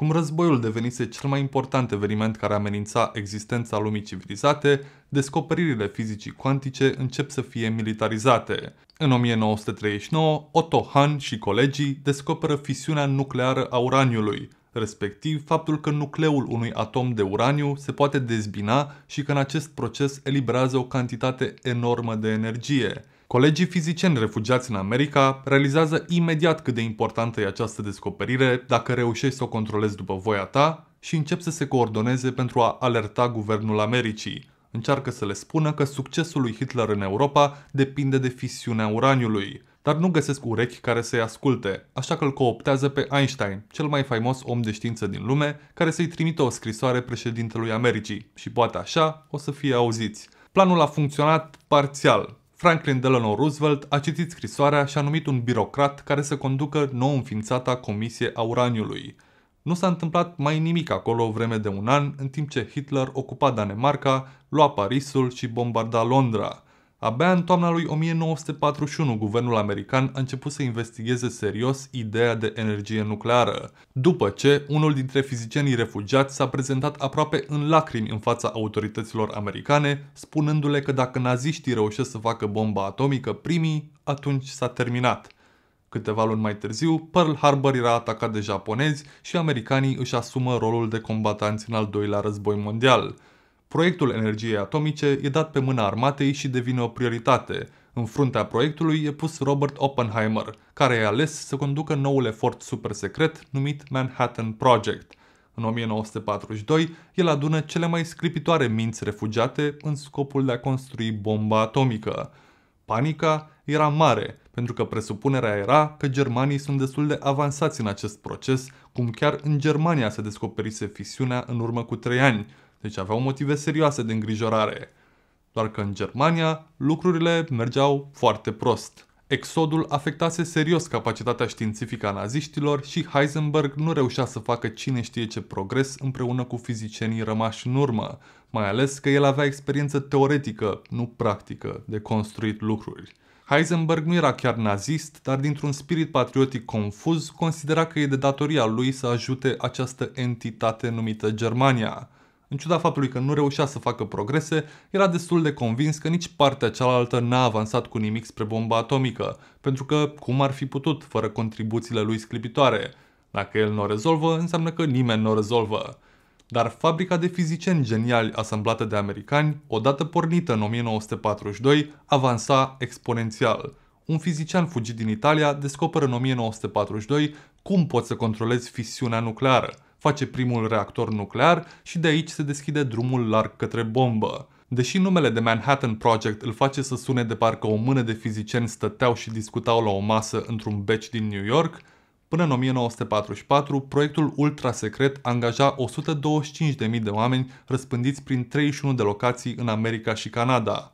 cum războiul devenise cel mai important eveniment care amenința existența lumii civilizate, descoperirile fizicii cuantice încep să fie militarizate. În 1939, Otto Hahn și colegii descoperă fisiunea nucleară a uraniului, respectiv faptul că nucleul unui atom de uraniu se poate dezbina și că în acest proces eliberează o cantitate enormă de energie. Colegii fizicieni refugiați în America realizează imediat cât de importantă e această descoperire dacă reușești să o controlezi după voia ta și încep să se coordoneze pentru a alerta guvernul Americii. Încearcă să le spună că succesul lui Hitler în Europa depinde de fisiunea uraniului, dar nu găsesc urechi care să-i asculte, așa că îl cooptează pe Einstein, cel mai faimos om de știință din lume, care să-i trimită o scrisoare președintelui Americii și poate așa o să fie auziți. Planul a funcționat parțial, Franklin Delano Roosevelt a citit scrisoarea și a numit un birocrat care să conducă nou înființata Comisie a Uraniului. Nu s-a întâmplat mai nimic acolo o vreme de un an, în timp ce Hitler ocupa Danemarca, lua Parisul și bombarda Londra – Abia în toamna lui 1941, guvernul american a început să investigheze serios ideea de energie nucleară, după ce unul dintre fizicienii refugiați s-a prezentat aproape în lacrimi în fața autorităților americane, spunându-le că dacă naziștii reușesc să facă bomba atomică primii, atunci s-a terminat. Câteva luni mai târziu, Pearl Harbor era atacat de japonezi și americanii își asumă rolul de combatanți în al doilea război mondial – Proiectul energiei atomice e dat pe mâna armatei și devine o prioritate. În fruntea proiectului e pus Robert Oppenheimer, care e ales să conducă noul efort super secret numit Manhattan Project. În 1942, el adună cele mai scripitoare minți refugiate în scopul de a construi bomba atomică. Panica era mare, pentru că presupunerea era că germanii sunt destul de avansați în acest proces, cum chiar în Germania se descoperise fisiunea în urmă cu trei ani – deci aveau motive serioase de îngrijorare. Doar că în Germania lucrurile mergeau foarte prost. Exodul afectase serios capacitatea științifică a naziștilor și Heisenberg nu reușea să facă cine știe ce progres împreună cu fizicienii rămași în urmă, mai ales că el avea experiență teoretică, nu practică, de construit lucruri. Heisenberg nu era chiar nazist, dar dintr-un spirit patriotic confuz considera că e de datoria lui să ajute această entitate numită Germania – în ciuda faptului că nu reușea să facă progrese, era destul de convins că nici partea cealaltă n-a avansat cu nimic spre bomba atomică, pentru că cum ar fi putut fără contribuțiile lui sclipitoare? Dacă el nu o rezolvă, înseamnă că nimeni nu o rezolvă. Dar fabrica de fizicieni geniali asamblată de americani, odată pornită în 1942, avansa exponențial. Un fizician fugit din Italia descoperă în 1942 cum poți să controlezi fisiunea nucleară – face primul reactor nuclear și de aici se deschide drumul larg către bombă. Deși numele de Manhattan Project îl face să sune de parcă o mână de fizicieni stăteau și discutau la o masă într-un beci din New York, Până în 1944, proiectul ultrasecret angaja 125.000 de oameni răspândiți prin 31 de locații în America și Canada.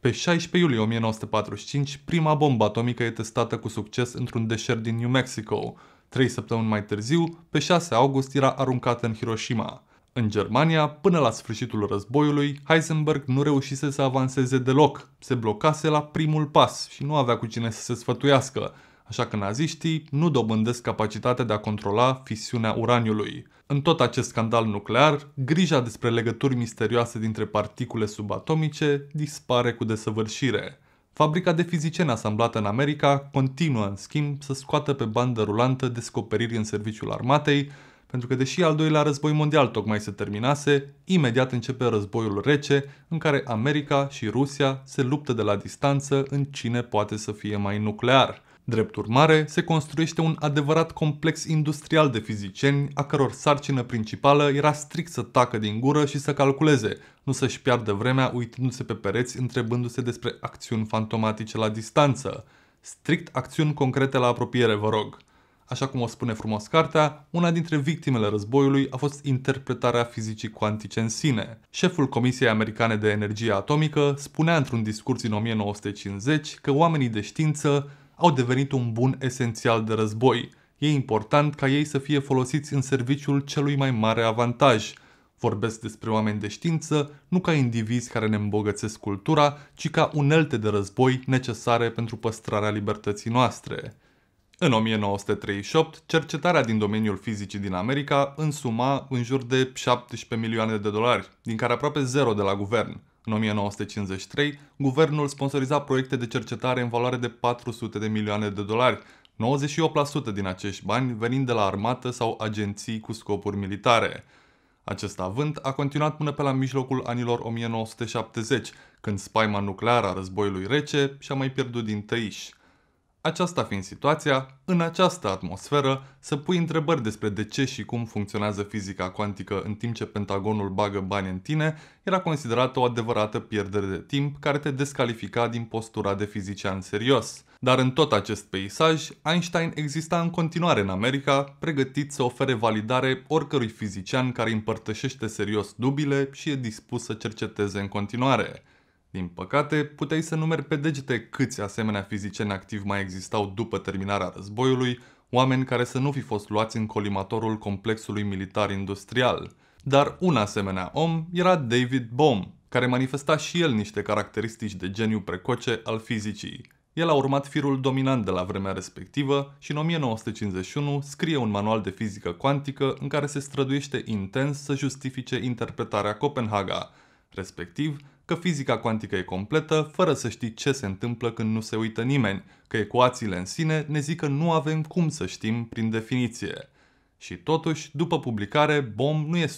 Pe 16 iulie 1945, prima bombă atomică e testată cu succes într-un deșert din New Mexico, Trei săptămâni mai târziu, pe 6 august era aruncată în Hiroshima. În Germania, până la sfârșitul războiului, Heisenberg nu reușise să avanseze deloc, se blocase la primul pas și nu avea cu cine să se sfătuiască, așa că naziștii nu dobândesc capacitatea de a controla fisiunea uraniului. În tot acest scandal nuclear, grija despre legături misterioase dintre particule subatomice dispare cu desăvârșire. Fabrica de fizicieni asamblată în America continuă, în schimb, să scoată pe bandă rulantă descoperiri în serviciul armatei, pentru că deși al doilea război mondial tocmai se terminase, imediat începe războiul rece, în care America și Rusia se luptă de la distanță în cine poate să fie mai nuclear – Drept urmare, se construiește un adevărat complex industrial de fizicieni, a căror sarcină principală era strict să tacă din gură și să calculeze, nu să-și piardă vremea uitându-se pe pereți întrebându-se despre acțiuni fantomatice la distanță. Strict acțiuni concrete la apropiere, vă rog. Așa cum o spune frumos cartea, una dintre victimele războiului a fost interpretarea fizicii cuantice în sine. Șeful Comisiei Americane de Energie Atomică spunea într-un discurs din 1950 că oamenii de știință au devenit un bun esențial de război. E important ca ei să fie folosiți în serviciul celui mai mare avantaj. Vorbesc despre oameni de știință, nu ca indivizi care ne îmbogățesc cultura, ci ca unelte de război necesare pentru păstrarea libertății noastre. În 1938, cercetarea din domeniul fizicii din America însuma în jur de 17 milioane de dolari, din care aproape zero de la guvern – în 1953, guvernul sponsoriza proiecte de cercetare în valoare de 400 de milioane de dolari, 98% din acești bani venind de la armată sau agenții cu scopuri militare. Acest avânt a continuat până pe la mijlocul anilor 1970, când spaima nucleară a războiului rece și-a mai pierdut din tăiși. Aceasta fiind situația, în această atmosferă să pui întrebări despre de ce și cum funcționează fizica cuantică în timp ce Pentagonul bagă bani în tine era considerată o adevărată pierdere de timp care te descalifica din postura de fizician serios. Dar în tot acest peisaj, Einstein exista în continuare în America, pregătit să ofere validare oricărui fizician care împărtășește serios dubile și e dispus să cerceteze în continuare. Din păcate, puteai să numeri pe degete câți asemenea fizicieni activi mai existau după terminarea războiului, oameni care să nu fi fost luați în colimatorul complexului militar industrial. Dar un asemenea om era David Bohm, care manifesta și el niște caracteristici de geniu precoce al fizicii. El a urmat firul dominant de la vremea respectivă și în 1951 scrie un manual de fizică cuantică în care se străduiește intens să justifice interpretarea Copenhaga, respectiv că fizica cuantică e completă, fără să știi ce se întâmplă când nu se uită nimeni, că ecuațiile în sine ne zic că nu avem cum să știm prin definiție. Și totuși, după publicare, Bohm nu e 100%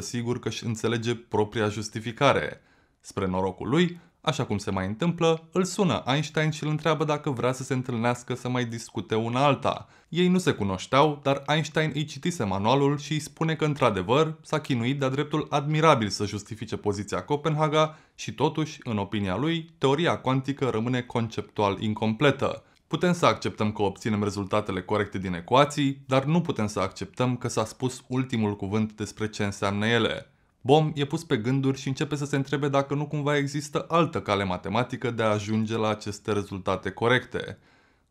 sigur că își înțelege propria justificare. Spre norocul lui, așa cum se mai întâmplă, îl sună Einstein și îl întreabă dacă vrea să se întâlnească să mai discute una alta – ei nu se cunoșteau, dar Einstein îi citise manualul și îi spune că într-adevăr s-a chinuit de-a dreptul admirabil să justifice poziția Copenhaga și totuși, în opinia lui, teoria cuantică rămâne conceptual incompletă. Putem să acceptăm că obținem rezultatele corecte din ecuații, dar nu putem să acceptăm că s-a spus ultimul cuvânt despre ce înseamnă ele. Bom e pus pe gânduri și începe să se întrebe dacă nu cumva există altă cale matematică de a ajunge la aceste rezultate corecte.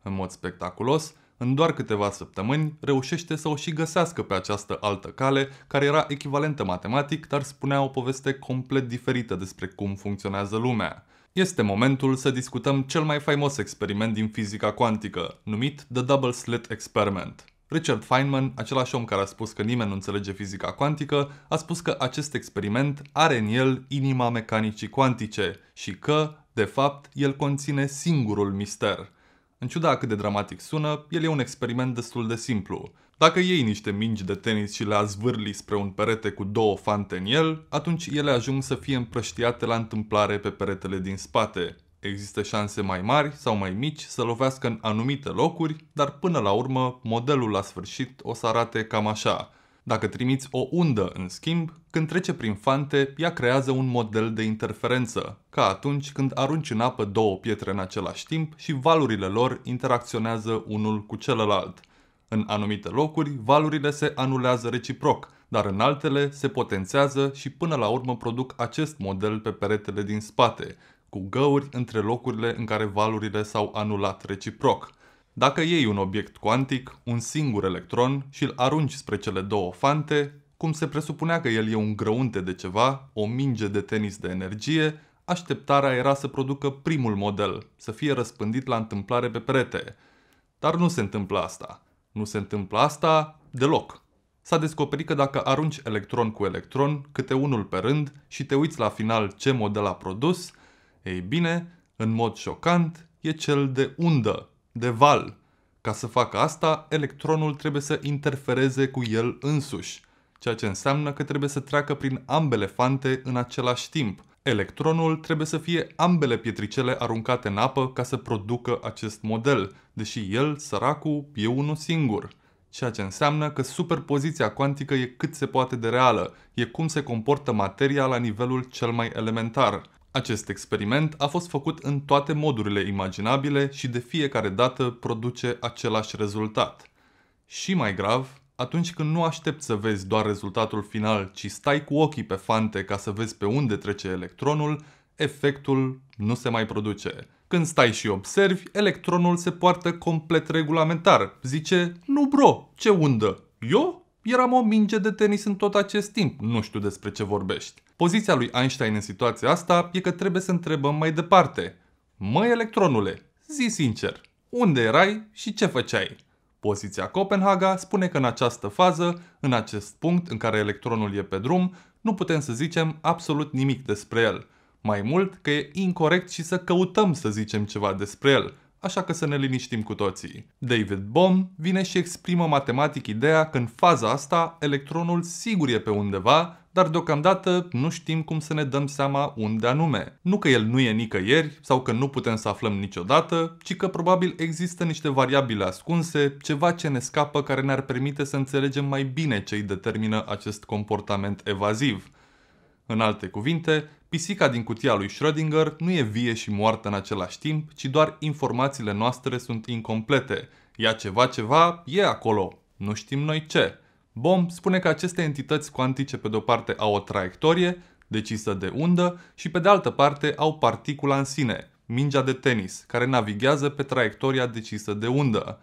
În mod spectaculos, în doar câteva săptămâni reușește să o și găsească pe această altă cale, care era echivalentă matematic, dar spunea o poveste complet diferită despre cum funcționează lumea. Este momentul să discutăm cel mai faimos experiment din fizica cuantică, numit The Double Slit Experiment. Richard Feynman, același om care a spus că nimeni nu înțelege fizica cuantică, a spus că acest experiment are în el inima mecanicii cuantice și că, de fapt, el conține singurul mister – în ciuda cât de dramatic sună, el e un experiment destul de simplu. Dacă iei niște mingi de tenis și le azvârli spre un perete cu două fante în el, atunci ele ajung să fie împrăștiate la întâmplare pe peretele din spate. Există șanse mai mari sau mai mici să lovească în anumite locuri, dar până la urmă, modelul la sfârșit o să arate cam așa – dacă trimiți o undă, în schimb, când trece prin fante, ea creează un model de interferență, ca atunci când arunci în apă două pietre în același timp și valurile lor interacționează unul cu celălalt. În anumite locuri, valurile se anulează reciproc, dar în altele se potențează și până la urmă produc acest model pe peretele din spate, cu găuri între locurile în care valurile s-au anulat reciproc. Dacă iei un obiect cuantic, un singur electron, și îl arunci spre cele două fante, cum se presupunea că el e un grăunte de ceva, o minge de tenis de energie, așteptarea era să producă primul model, să fie răspândit la întâmplare pe perete. Dar nu se întâmplă asta. Nu se întâmplă asta deloc. S-a descoperit că dacă arunci electron cu electron, câte unul pe rând, și te uiți la final ce model a produs, ei bine, în mod șocant, e cel de undă, de val. Ca să facă asta, electronul trebuie să interfereze cu el însuși, ceea ce înseamnă că trebuie să treacă prin ambele fante în același timp. Electronul trebuie să fie ambele pietricele aruncate în apă ca să producă acest model, deși el, săracul, e unul singur. Ceea ce înseamnă că superpoziția cuantică e cât se poate de reală, e cum se comportă materia la nivelul cel mai elementar – acest experiment a fost făcut în toate modurile imaginabile și de fiecare dată produce același rezultat. Și mai grav, atunci când nu aștept să vezi doar rezultatul final, ci stai cu ochii pe fante ca să vezi pe unde trece electronul, efectul nu se mai produce. Când stai și observi, electronul se poartă complet regulamentar. Zice, nu bro, ce undă? Eu? Eram o minge de tenis în tot acest timp, nu știu despre ce vorbești. Poziția lui Einstein în situația asta e că trebuie să întrebăm mai departe. Măi, electronule, zi sincer, unde erai și ce făceai? Poziția Copenhaga spune că în această fază, în acest punct în care electronul e pe drum, nu putem să zicem absolut nimic despre el. Mai mult că e incorrect și să căutăm să zicem ceva despre el, așa că să ne liniștim cu toții. David Bohm vine și exprimă matematic ideea că în faza asta electronul sigur e pe undeva, dar deocamdată nu știm cum să ne dăm seama unde anume. Nu că el nu e nicăieri sau că nu putem să aflăm niciodată, ci că probabil există niște variabile ascunse, ceva ce ne scapă care ne-ar permite să înțelegem mai bine ce îi determină acest comportament evaziv. În alte cuvinte, pisica din cutia lui Schrödinger nu e vie și moartă în același timp, ci doar informațiile noastre sunt incomplete. Ia ceva ceva e acolo, nu știm noi ce. Bom spune că aceste entități cuantice pe de-o parte au o traiectorie, decisă de undă, și pe de altă parte au particula în sine, mingea de tenis, care navighează pe traiectoria decisă de undă.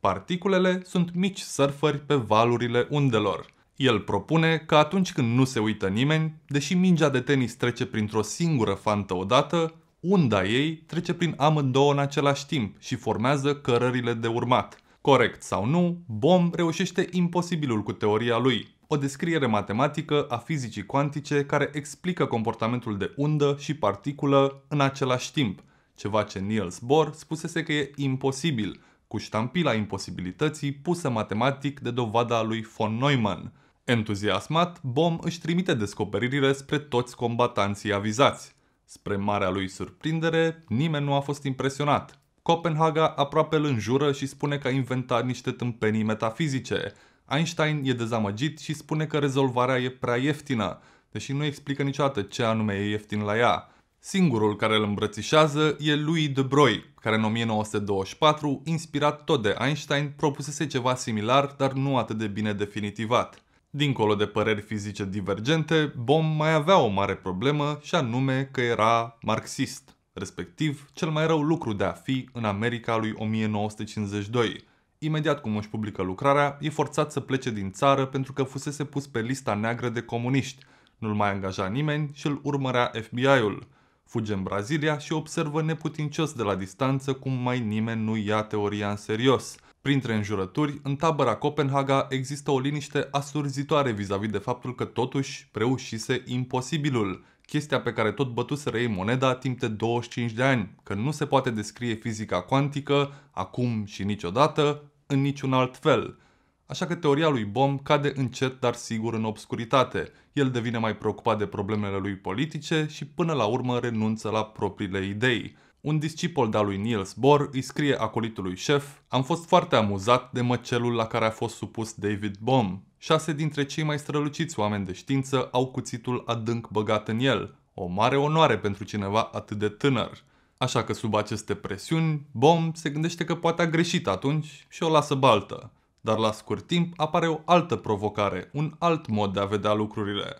Particulele sunt mici surferi pe valurile undelor. El propune că atunci când nu se uită nimeni, deși mingea de tenis trece printr-o singură fantă odată, unda ei trece prin amândouă în același timp și formează cărările de urmat. Corect sau nu, Bohm reușește imposibilul cu teoria lui, o descriere matematică a fizicii cuantice care explică comportamentul de undă și particulă în același timp, ceva ce Niels Bohr spusese că e imposibil, cu ștampila imposibilității pusă matematic de dovada lui von Neumann – Entuziasmat, Bom își trimite descoperirile spre toți combatanții avizați. Spre marea lui surprindere, nimeni nu a fost impresionat. Copenhaga aproape îl înjură și spune că a inventat niște tâmpenii metafizice. Einstein e dezamăgit și spune că rezolvarea e prea ieftină, deși nu explică niciodată ce anume e ieftin la ea. Singurul care îl îmbrățișează e Louis de Broglie, care în 1924, inspirat tot de Einstein, propusese ceva similar, dar nu atât de bine definitivat. Dincolo de păreri fizice divergente, Bom mai avea o mare problemă și anume că era marxist, respectiv cel mai rău lucru de a fi în America lui 1952. Imediat cum își publică lucrarea, e forțat să plece din țară pentru că fusese pus pe lista neagră de comuniști. Nu-l mai angaja nimeni și îl urmărea FBI-ul. Fuge în Brazilia și observă neputincios de la distanță cum mai nimeni nu ia teoria în serios – Printre înjurături, în tabăra Copenhaga există o liniște asurzitoare vis-a-vis de faptul că totuși reușise imposibilul, chestia pe care tot bătuseră ei moneda timp de 25 de ani, că nu se poate descrie fizica cuantică, acum și niciodată, în niciun alt fel. Așa că teoria lui Bohm cade încet dar sigur în obscuritate. El devine mai preocupat de problemele lui politice și până la urmă renunță la propriile idei. Un discipol de-a lui Niels Bohr îi scrie acolitului șef Am fost foarte amuzat de măcelul la care a fost supus David Bohm. Șase dintre cei mai străluciți oameni de știință au cuțitul adânc băgat în el. O mare onoare pentru cineva atât de tânăr. Așa că sub aceste presiuni, Bohm se gândește că poate a greșit atunci și o lasă baltă. Dar la scurt timp apare o altă provocare, un alt mod de a vedea lucrurile.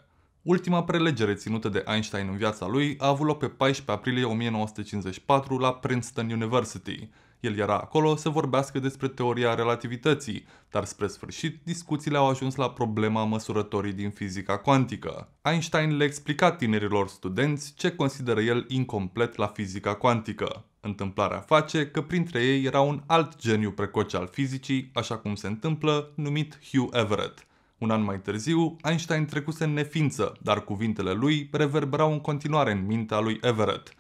Ultima prelegere ținută de Einstein în viața lui a avut loc pe 14 aprilie 1954 la Princeton University. El era acolo să vorbească despre teoria relativității, dar spre sfârșit discuțiile au ajuns la problema măsurătorii din fizica cuantică. Einstein le explica tinerilor studenți ce consideră el incomplet la fizica cuantică. Întâmplarea face că printre ei era un alt geniu precoce al fizicii, așa cum se întâmplă, numit Hugh Everett – un an mai târziu, Einstein trecuse în neființă, dar cuvintele lui reverberau în continuare în mintea lui Everett.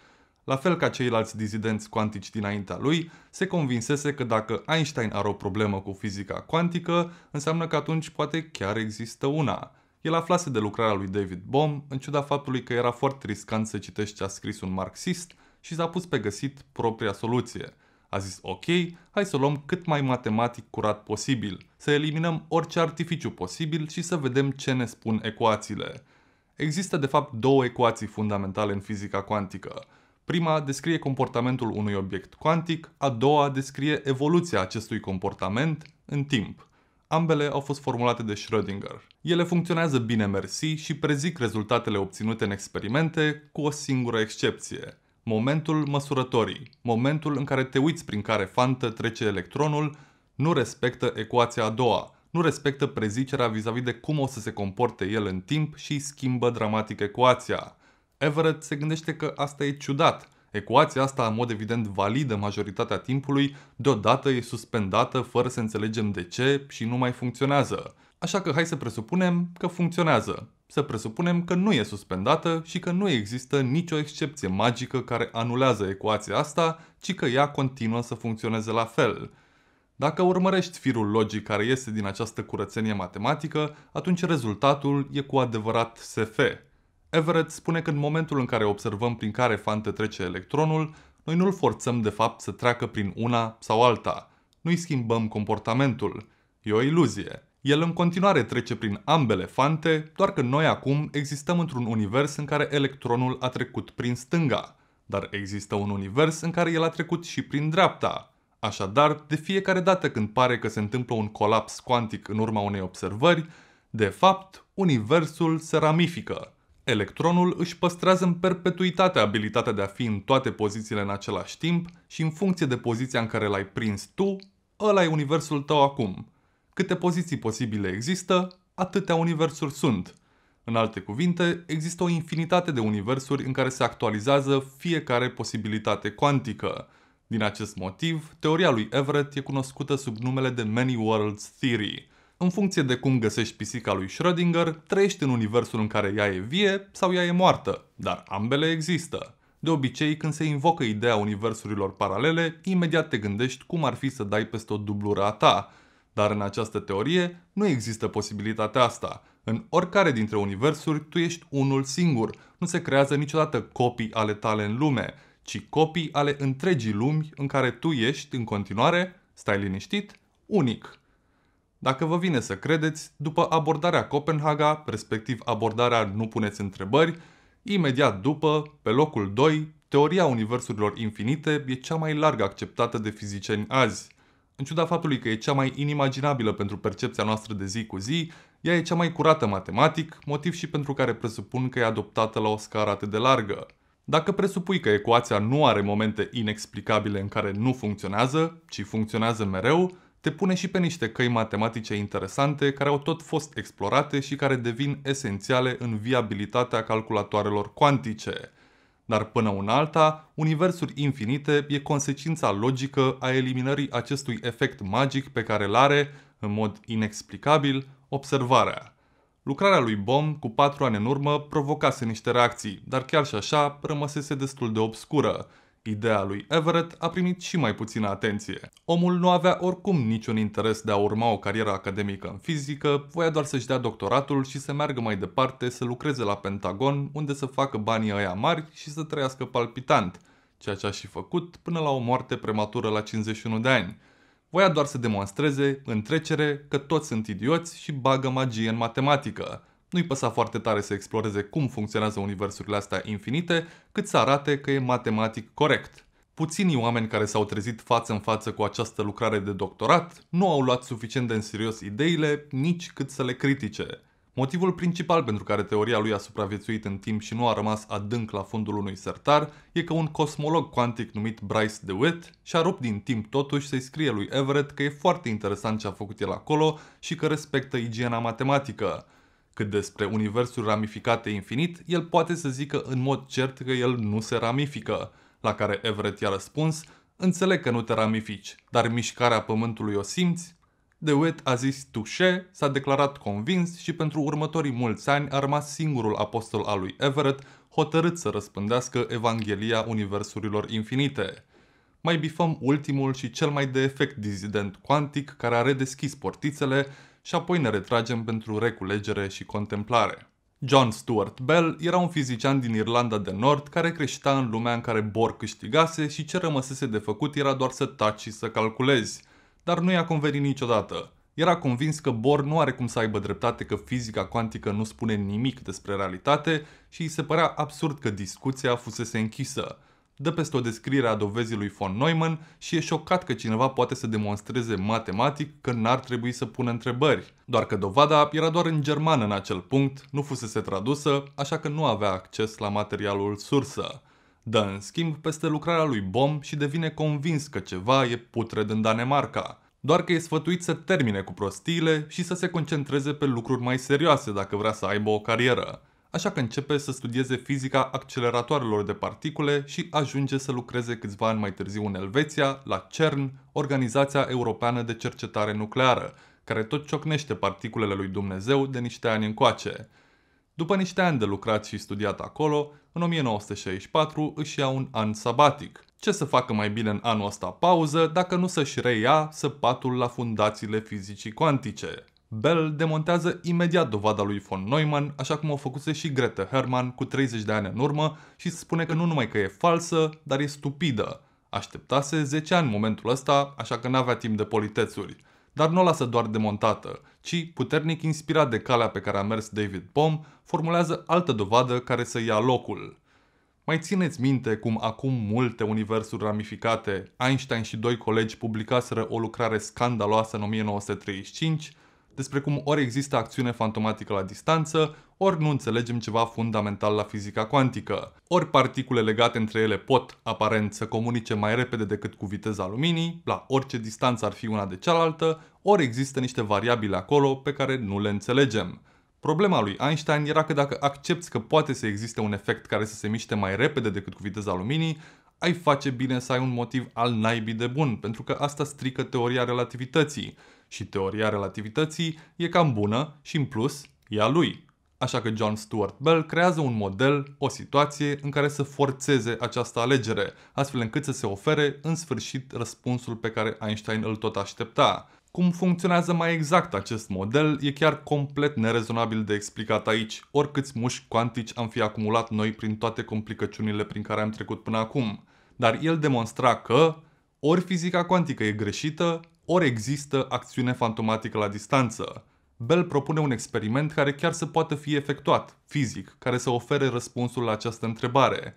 La fel ca ceilalți dizidenți cuantici dinaintea lui, se convinsese că dacă Einstein are o problemă cu fizica cuantică, înseamnă că atunci poate chiar există una. El aflase de lucrarea lui David Bohm, în ciuda faptului că era foarte riscant să citești ce a scris un marxist, și s-a pus pe găsit propria soluție – a zis ok, hai să o luăm cât mai matematic curat posibil, să eliminăm orice artificiu posibil și să vedem ce ne spun ecuațiile. Există de fapt două ecuații fundamentale în fizica cuantică. Prima descrie comportamentul unui obiect cuantic, a doua descrie evoluția acestui comportament în timp. Ambele au fost formulate de Schrödinger. Ele funcționează bine mersi și prezic rezultatele obținute în experimente, cu o singură excepție – momentul măsurătorii, momentul în care te uiți prin care fantă trece electronul, nu respectă ecuația a doua, nu respectă prezicerea vis-a-vis de cum o să se comporte el în timp și schimbă dramatic ecuația. Everett se gândește că asta e ciudat. Ecuația asta, în mod evident validă majoritatea timpului, deodată e suspendată fără să înțelegem de ce și nu mai funcționează. Așa că hai să presupunem că funcționează. Să presupunem că nu e suspendată și că nu există nicio excepție magică care anulează ecuația asta, ci că ea continuă să funcționeze la fel. Dacă urmărești firul logic care iese din această curățenie matematică, atunci rezultatul e cu adevărat SF. Everett spune că în momentul în care observăm prin care fantă trece electronul, noi nu-l forțăm de fapt să treacă prin una sau alta. Nu-i schimbăm comportamentul. E o iluzie. El în continuare trece prin ambele fante, doar că noi acum existăm într-un univers în care electronul a trecut prin stânga, dar există un univers în care el a trecut și prin dreapta. Așadar, de fiecare dată când pare că se întâmplă un colaps cuantic în urma unei observări, de fapt, universul se ramifică. Electronul își păstrează în perpetuitate abilitatea de a fi în toate pozițiile în același timp și în funcție de poziția în care l-ai prins tu, ăla e universul tău acum – Câte poziții posibile există, atâtea universuri sunt. În alte cuvinte, există o infinitate de universuri în care se actualizează fiecare posibilitate cuantică. Din acest motiv, teoria lui Everett e cunoscută sub numele de Many Worlds Theory. În funcție de cum găsești pisica lui Schrödinger, trăiești în universul în care ea e vie sau ea e moartă, dar ambele există. De obicei, când se invocă ideea universurilor paralele, imediat te gândești cum ar fi să dai peste o dublură a ta, dar în această teorie nu există posibilitatea asta. În oricare dintre universuri, tu ești unul singur. Nu se creează niciodată copii ale tale în lume, ci copii ale întregii lumi în care tu ești, în continuare, stai liniștit, unic. Dacă vă vine să credeți, după abordarea Copenhaga, respectiv abordarea nu puneți întrebări, imediat după, pe locul 2, teoria universurilor infinite e cea mai larg acceptată de fizicieni azi. În ciuda faptului că e cea mai inimaginabilă pentru percepția noastră de zi cu zi, ea e cea mai curată matematic, motiv și pentru care presupun că e adoptată la o scară atât de largă. Dacă presupui că ecuația nu are momente inexplicabile în care nu funcționează, ci funcționează mereu, te pune și pe niște căi matematice interesante care au tot fost explorate și care devin esențiale în viabilitatea calculatoarelor cuantice. Dar până un alta, universuri infinite e consecința logică a eliminării acestui efect magic pe care îl are, în mod inexplicabil, observarea. Lucrarea lui Bohm, cu patru ani în urmă, provocase niște reacții, dar chiar și așa rămăsese destul de obscură, Ideea lui Everett a primit și mai puțină atenție. Omul nu avea oricum niciun interes de a urma o carieră academică în fizică, voia doar să-și dea doctoratul și să meargă mai departe să lucreze la Pentagon, unde să facă banii ăia mari și să trăiască palpitant, ceea ce a și făcut până la o moarte prematură la 51 de ani. Voia doar să demonstreze, în trecere, că toți sunt idioți și bagă magie în matematică – nu-i păsa foarte tare să exploreze cum funcționează universurile astea infinite, cât să arate că e matematic corect. Puținii oameni care s-au trezit față în față cu această lucrare de doctorat nu au luat suficient de în serios ideile, nici cât să le critique. Motivul principal pentru care teoria lui a supraviețuit în timp și nu a rămas adânc la fundul unui sertar e că un cosmolog cuantic numit Bryce DeWitt și-a rupt din timp totuși să-i scrie lui Everett că e foarte interesant ce a făcut el acolo și că respectă igiena matematică. Cât despre universul ramificate infinit, el poate să zică în mod cert că el nu se ramifică, la care Everett i-a răspuns, înțeleg că nu te ramifici, dar mișcarea pământului o simți? DeWitt a zis tușe, s-a declarat convins și pentru următorii mulți ani a rămas singurul apostol al lui Everett, hotărât să răspândească Evanghelia Universurilor Infinite. Mai bifăm ultimul și cel mai de efect dizident cuantic care a redeschis portițele și apoi ne retragem pentru reculegere și contemplare. John Stuart Bell era un fizician din Irlanda de Nord care creștea în lumea în care Bohr câștigase și ce rămăsese de făcut era doar să taci și să calculezi. Dar nu i-a convenit niciodată. Era convins că Bohr nu are cum să aibă dreptate că fizica cuantică nu spune nimic despre realitate și îi se părea absurd că discuția fusese închisă. Dă peste o descriere a dovezii lui von Neumann și e șocat că cineva poate să demonstreze matematic că n-ar trebui să pună întrebări. Doar că dovada era doar în germană în acel punct, nu fusese tradusă, așa că nu avea acces la materialul sursă. Dă în schimb peste lucrarea lui Bom și devine convins că ceva e putred în Danemarca. Doar că e sfătuit să termine cu prostiile și să se concentreze pe lucruri mai serioase dacă vrea să aibă o carieră așa că începe să studieze fizica acceleratoarelor de particule și ajunge să lucreze câțiva ani mai târziu în Elveția, la CERN, Organizația Europeană de Cercetare Nucleară, care tot ciocnește particulele lui Dumnezeu de niște ani încoace. După niște ani de lucrat și studiat acolo, în 1964 își ia un an sabatic. Ce să facă mai bine în anul ăsta pauză dacă nu să-și reia săpatul la fundațiile fizicii cuantice? Bell demontează imediat dovada lui von Neumann, așa cum o făcuse și Greta Herman cu 30 de ani în urmă și spune că nu numai că e falsă, dar e stupidă. Așteptase 10 ani momentul ăsta, așa că n-avea timp de politețuri. Dar nu o lasă doar demontată, ci, puternic inspirat de calea pe care a mers David Pom, formulează altă dovadă care să ia locul. Mai țineți minte cum acum multe universuri ramificate, Einstein și doi colegi publicaseră o lucrare scandaloasă în 1935, despre cum ori există acțiune fantomatică la distanță, ori nu înțelegem ceva fundamental la fizica cuantică. Ori particule legate între ele pot, aparent, să comunice mai repede decât cu viteza luminii, la orice distanță ar fi una de cealaltă, ori există niște variabile acolo pe care nu le înțelegem. Problema lui Einstein era că dacă accepti că poate să existe un efect care să se miște mai repede decât cu viteza luminii, ai face bine să ai un motiv al naibii de bun, pentru că asta strică teoria relativității și teoria relativității e cam bună și, în plus, e a lui. Așa că John Stuart Bell creează un model, o situație în care să forțeze această alegere, astfel încât să se ofere în sfârșit răspunsul pe care Einstein îl tot aștepta. Cum funcționează mai exact acest model e chiar complet nerezonabil de explicat aici, oricâți muși cuantici am fi acumulat noi prin toate complicăciunile prin care am trecut până acum. Dar el demonstra că ori fizica cuantică e greșită, ori există acțiune fantomatică la distanță. Bell propune un experiment care chiar să poată fi efectuat, fizic, care să ofere răspunsul la această întrebare.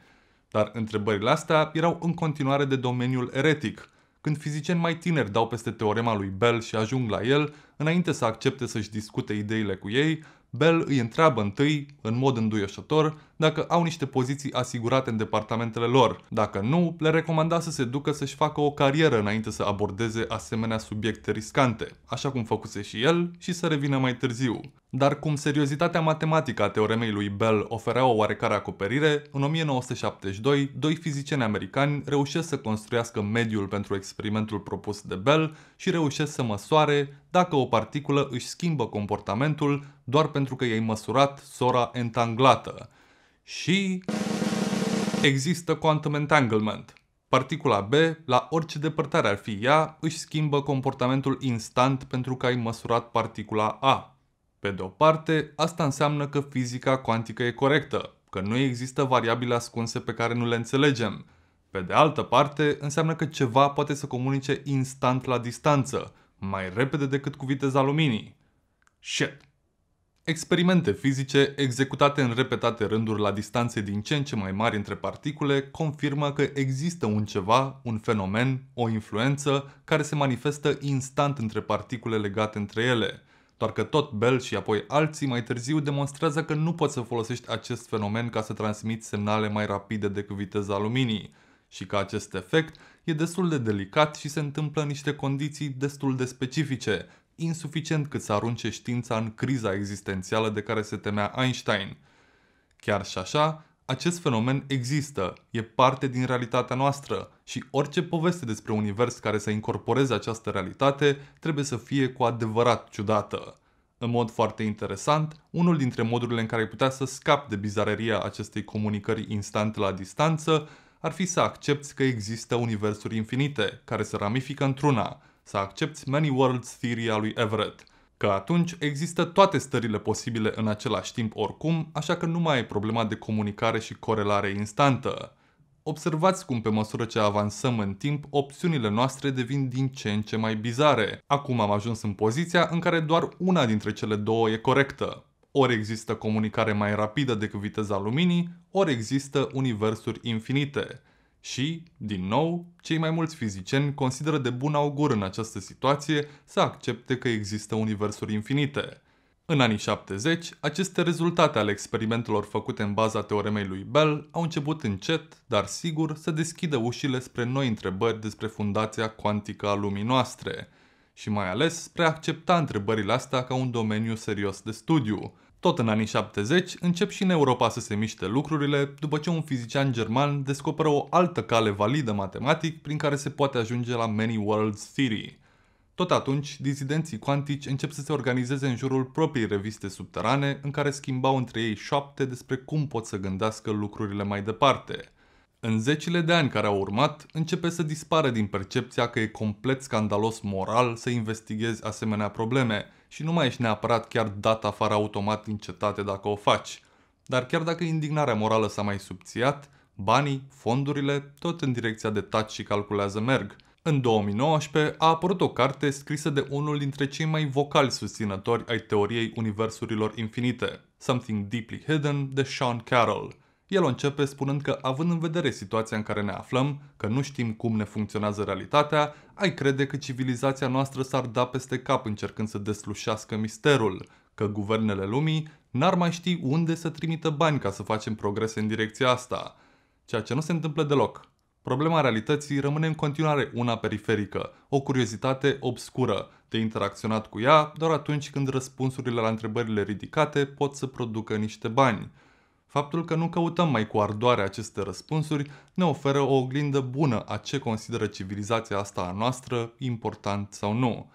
Dar întrebările astea erau în continuare de domeniul eretic, când fizicieni mai tineri dau peste teorema lui Bell și ajung la el, înainte să accepte să-și discute ideile cu ei, Bell îi întreabă întâi, în mod înduioșător, dacă au niște poziții asigurate în departamentele lor. Dacă nu, le recomanda să se ducă să-și facă o carieră înainte să abordeze asemenea subiecte riscante, așa cum făcuse și el, și să revină mai târziu. Dar cum seriozitatea matematică a teoremei lui Bell oferea o oarecare acoperire, în 1972, doi fizicieni americani reușesc să construiască mediul pentru experimentul propus de Bell și reușesc să măsoare dacă o particulă își schimbă comportamentul doar pentru că i-ai măsurat sora entanglată, și există quantum entanglement. Particula B, la orice depărtare ar fi ea, își schimbă comportamentul instant pentru că ai măsurat particula A. Pe de o parte, asta înseamnă că fizica cuantică e corectă, că nu există variabile ascunse pe care nu le înțelegem. Pe de altă parte, înseamnă că ceva poate să comunice instant la distanță, mai repede decât cu viteza luminii. Shit! Experimente fizice executate în repetate rânduri la distanțe din ce în ce mai mari între particule confirmă că există un ceva, un fenomen, o influență care se manifestă instant între particule legate între ele. Doar că tot Bell și apoi alții mai târziu demonstrează că nu poți să folosești acest fenomen ca să transmiți semnale mai rapide decât viteza luminii și că acest efect e destul de delicat și se întâmplă în niște condiții destul de specifice, insuficient cât să arunce știința în criza existențială de care se temea Einstein. Chiar și așa, acest fenomen există, e parte din realitatea noastră și orice poveste despre univers care să incorporeze această realitate trebuie să fie cu adevărat ciudată. În mod foarte interesant, unul dintre modurile în care ai putea să scapi de bizareria acestei comunicări instant la distanță ar fi să accepti că există universuri infinite, care se ramifică într-una, să accepti many worlds a lui Everett, că atunci există toate stările posibile în același timp oricum, așa că nu mai e problema de comunicare și corelare instantă. Observați cum pe măsură ce avansăm în timp, opțiunile noastre devin din ce în ce mai bizare. Acum am ajuns în poziția în care doar una dintre cele două e corectă. Ori există comunicare mai rapidă decât viteza luminii, ori există universuri infinite. Și, din nou, cei mai mulți fizicieni consideră de bun augur în această situație să accepte că există universuri infinite. În anii 70, aceste rezultate ale experimentelor făcute în baza teoremei lui Bell au început încet, dar sigur, să deschidă ușile spre noi întrebări despre fundația cuantică a lumii noastre și mai ales spre a accepta întrebările astea ca un domeniu serios de studiu – tot în anii 70 încep și în Europa să se miște lucrurile după ce un fizician german descoperă o altă cale validă matematic prin care se poate ajunge la Many Worlds Theory. Tot atunci, dizidenții cuantici încep să se organizeze în jurul propriei reviste subterane în care schimbau între ei șapte despre cum pot să gândească lucrurile mai departe – în zecile de ani care au urmat, începe să dispare din percepția că e complet scandalos moral să investighezi asemenea probleme, și nu mai ești neapărat chiar dat afară automat din cetate dacă o faci. Dar chiar dacă indignarea morală s-a mai subțiat, banii, fondurile, tot în direcția de taci și calculează merg. În 2019 a apărut o carte scrisă de unul dintre cei mai vocali susținători ai teoriei universurilor infinite, Something Deeply Hidden de Sean Carroll – el o începe spunând că, având în vedere situația în care ne aflăm, că nu știm cum ne funcționează realitatea, ai crede că civilizația noastră s-ar da peste cap încercând să deslușească misterul, că guvernele lumii n-ar mai ști unde să trimită bani ca să facem progrese în direcția asta, ceea ce nu se întâmplă deloc. Problema realității rămâne în continuare una periferică, o curiozitate obscură, de interacționat cu ea doar atunci când răspunsurile la întrebările ridicate pot să producă niște bani – Faptul că nu căutăm mai cu ardoare aceste răspunsuri ne oferă o oglindă bună a ce consideră civilizația asta a noastră important sau nu.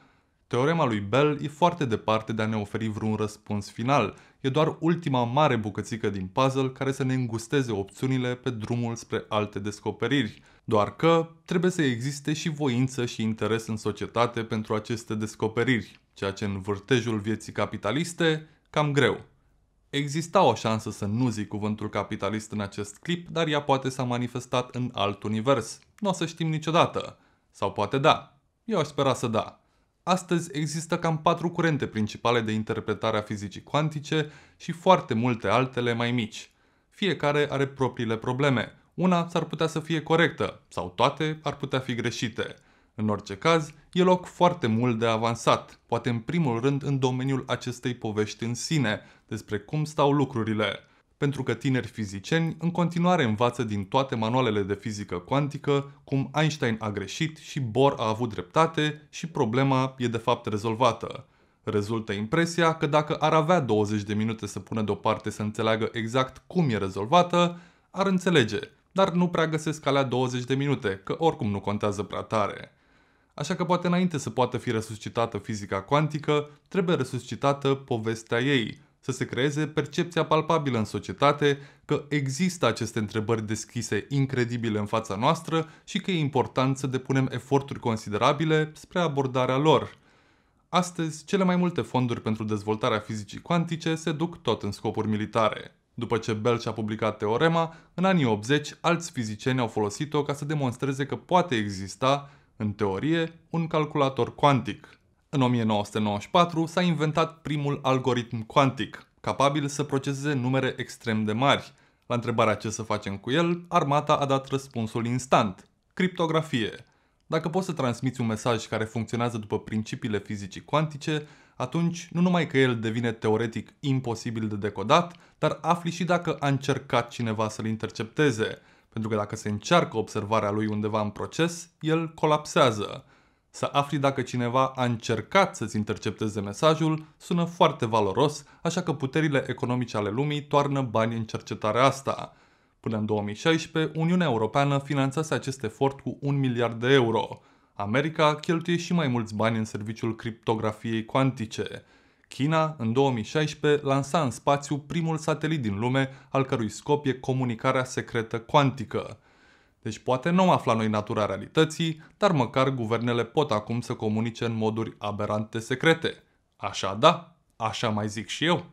Teorema lui Bell e foarte departe de a ne oferi vreun răspuns final, e doar ultima mare bucățică din puzzle care să ne îngusteze opțiunile pe drumul spre alte descoperiri. Doar că trebuie să existe și voință și interes în societate pentru aceste descoperiri, ceea ce în vârtejul vieții capitaliste cam greu. Exista o șansă să nu zic cuvântul capitalist în acest clip, dar ea poate s-a manifestat în alt univers. Nu o să știm niciodată. Sau poate da. Eu aș spera să da. Astăzi există cam patru curente principale de interpretare a fizicii cuantice și foarte multe altele mai mici. Fiecare are propriile probleme. Una s-ar putea să fie corectă, sau toate ar putea fi greșite – în orice caz, e loc foarte mult de avansat, poate în primul rând în domeniul acestei povești în sine, despre cum stau lucrurile. Pentru că tineri fizicieni în continuare învață din toate manualele de fizică cuantică cum Einstein a greșit și Bohr a avut dreptate și problema e de fapt rezolvată. Rezultă impresia că dacă ar avea 20 de minute să pună deoparte să înțeleagă exact cum e rezolvată, ar înțelege, dar nu prea găsesc alea 20 de minute, că oricum nu contează prea tare. Așa că poate înainte să poată fi resuscitată fizica cuantică, trebuie resuscitată povestea ei, să se creeze percepția palpabilă în societate că există aceste întrebări deschise incredibile în fața noastră și că e important să depunem eforturi considerabile spre abordarea lor. Astăzi, cele mai multe fonduri pentru dezvoltarea fizicii cuantice se duc tot în scopuri militare. După ce Bell și-a publicat teorema, în anii 80 alți fizicieni au folosit-o ca să demonstreze că poate exista în teorie, un calculator cuantic. În 1994 s-a inventat primul algoritm cuantic, capabil să proceseze numere extrem de mari. La întrebarea ce să facem cu el, armata a dat răspunsul instant. Criptografie. Dacă poți să transmiți un mesaj care funcționează după principiile fizicii cuantice, atunci nu numai că el devine teoretic imposibil de decodat, dar afli și dacă a încercat cineva să-l intercepteze pentru că dacă se încearcă observarea lui undeva în proces, el colapsează. Să afli dacă cineva a încercat să-ți intercepteze mesajul sună foarte valoros, așa că puterile economice ale lumii toarnă bani în cercetarea asta. Până în 2016, Uniunea Europeană finanțase acest efort cu 1 miliard de euro. America cheltuie și mai mulți bani în serviciul criptografiei cuantice – China, în 2016, lansa în spațiu primul satelit din lume, al cărui scop e comunicarea secretă cuantică. Deci poate nu am aflat noi natura realității, dar măcar guvernele pot acum să comunice în moduri aberante secrete. Așa da, așa mai zic și eu.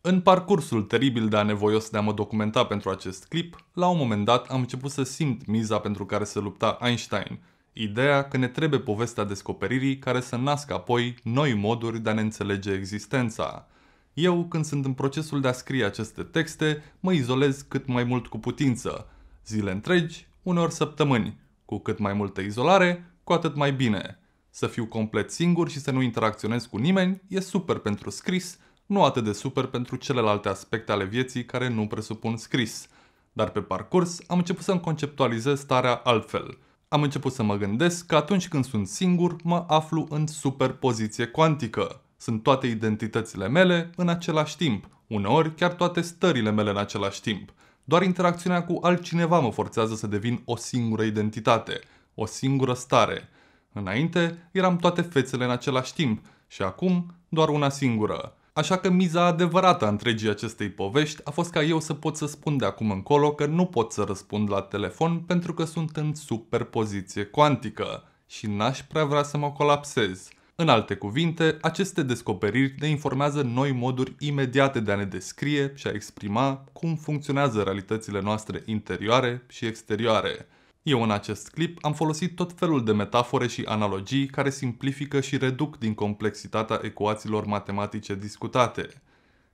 În parcursul teribil de nevoios de a mă documenta pentru acest clip, la un moment dat am început să simt miza pentru care se lupta Einstein – Ideea că ne trebuie povestea descoperirii care să nască apoi noi moduri de a ne înțelege existența. Eu, când sunt în procesul de a scrie aceste texte, mă izolez cât mai mult cu putință. Zile întregi, uneori săptămâni. Cu cât mai multă izolare, cu atât mai bine. Să fiu complet singur și să nu interacționez cu nimeni e super pentru scris, nu atât de super pentru celelalte aspecte ale vieții care nu presupun scris. Dar pe parcurs am început să-mi conceptualizez starea altfel – am început să mă gândesc că atunci când sunt singur, mă aflu în superpoziție cuantică. Sunt toate identitățile mele în același timp, uneori chiar toate stările mele în același timp. Doar interacțiunea cu altcineva mă forțează să devin o singură identitate, o singură stare. Înainte eram toate fețele în același timp și acum doar una singură. Așa că miza adevărată a întregii acestei povești a fost ca eu să pot să spun de acum încolo că nu pot să răspund la telefon pentru că sunt în superpoziție cuantică și n-aș prea vrea să mă colapsez. În alte cuvinte, aceste descoperiri ne informează noi moduri imediate de a ne descrie și a exprima cum funcționează realitățile noastre interioare și exterioare. Eu în acest clip am folosit tot felul de metafore și analogii care simplifică și reduc din complexitatea ecuațiilor matematice discutate.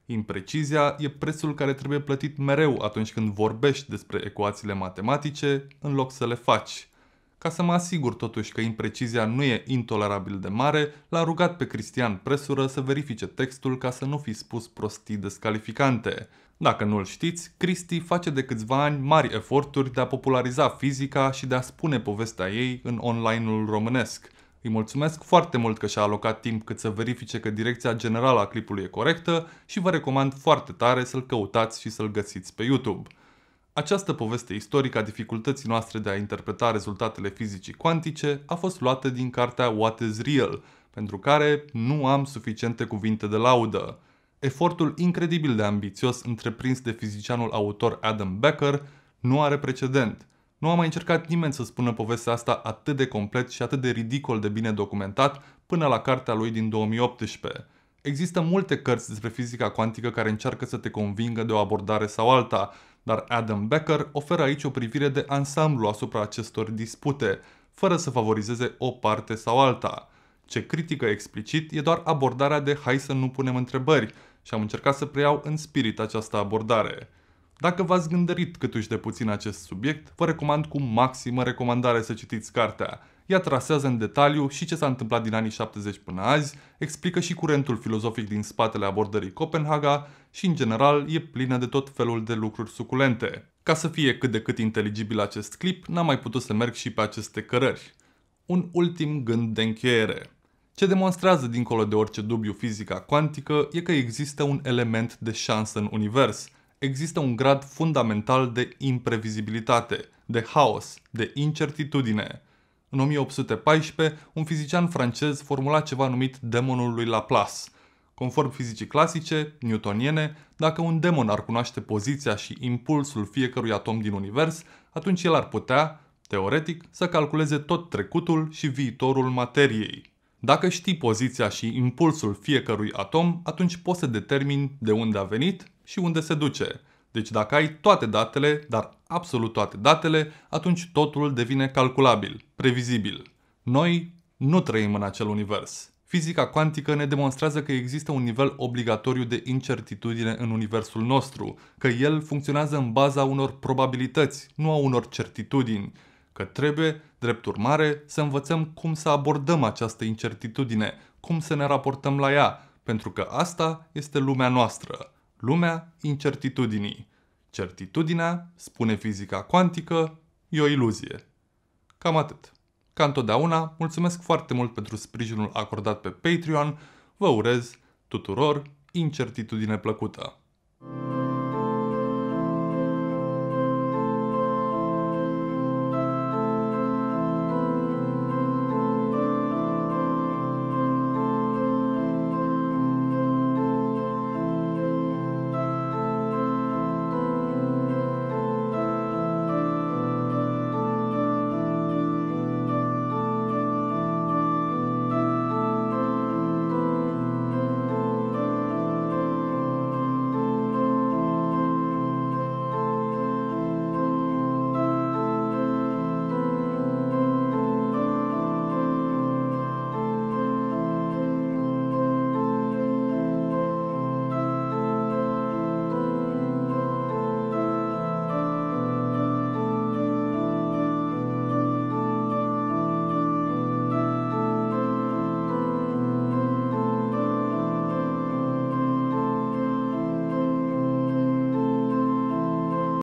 Imprecizia e prețul care trebuie plătit mereu atunci când vorbești despre ecuațiile matematice, în loc să le faci. Ca să mă asigur totuși că imprecizia nu e intolerabil de mare, l-a rugat pe Cristian Presură să verifice textul ca să nu fi spus prostii descalificante – dacă nu-l știți, Cristi face de câțiva ani mari eforturi de a populariza fizica și de a spune povestea ei în online-ul românesc. Îi mulțumesc foarte mult că și-a alocat timp cât să verifice că direcția generală a clipului e corectă și vă recomand foarte tare să-l căutați și să-l găsiți pe YouTube. Această poveste istorică a dificultății noastre de a interpreta rezultatele fizicii cuantice a fost luată din cartea What is Real, pentru care nu am suficiente cuvinte de laudă. Efortul incredibil de ambițios întreprins de fizicianul autor Adam Becker nu are precedent. Nu a mai încercat nimeni să spună povestea asta atât de complet și atât de ridicol de bine documentat până la cartea lui din 2018. Există multe cărți despre fizica cuantică care încearcă să te convingă de o abordare sau alta, dar Adam Becker oferă aici o privire de ansamblu asupra acestor dispute, fără să favorizeze o parte sau alta. Ce critică explicit e doar abordarea de hai să nu punem întrebări, și am încercat să preiau în spirit această abordare. Dacă v-ați gândărit câtuși de puțin acest subiect, vă recomand cu maximă recomandare să citiți cartea. Ea trasează în detaliu și ce s-a întâmplat din anii 70 până azi, explică și curentul filozofic din spatele abordării Copenhaga și, în general, e plină de tot felul de lucruri suculente. Ca să fie cât de cât inteligibil acest clip, n-am mai putut să merg și pe aceste cărări. Un ultim gând de încheiere. Ce demonstrează dincolo de orice dubiu fizica cuantică e că există un element de șansă în univers. Există un grad fundamental de imprevizibilitate, de haos, de incertitudine. În 1814, un fizician francez formula ceva numit demonul lui Laplace. Conform fizicii clasice, newtoniene, dacă un demon ar cunoaște poziția și impulsul fiecărui atom din univers, atunci el ar putea, teoretic, să calculeze tot trecutul și viitorul materiei. Dacă știi poziția și impulsul fiecărui atom, atunci poți să determini de unde a venit și unde se duce. Deci dacă ai toate datele, dar absolut toate datele, atunci totul devine calculabil, previzibil. Noi nu trăim în acel univers. Fizica cuantică ne demonstrează că există un nivel obligatoriu de incertitudine în universul nostru, că el funcționează în baza unor probabilități, nu a unor certitudini, că trebuie, drept urmare, să învățăm cum să abordăm această incertitudine, cum să ne raportăm la ea, pentru că asta este lumea noastră, lumea incertitudinii. Certitudinea, spune fizica cuantică, e o iluzie. Cam atât. Ca întotdeauna, mulțumesc foarte mult pentru sprijinul acordat pe Patreon, vă urez tuturor incertitudine plăcută.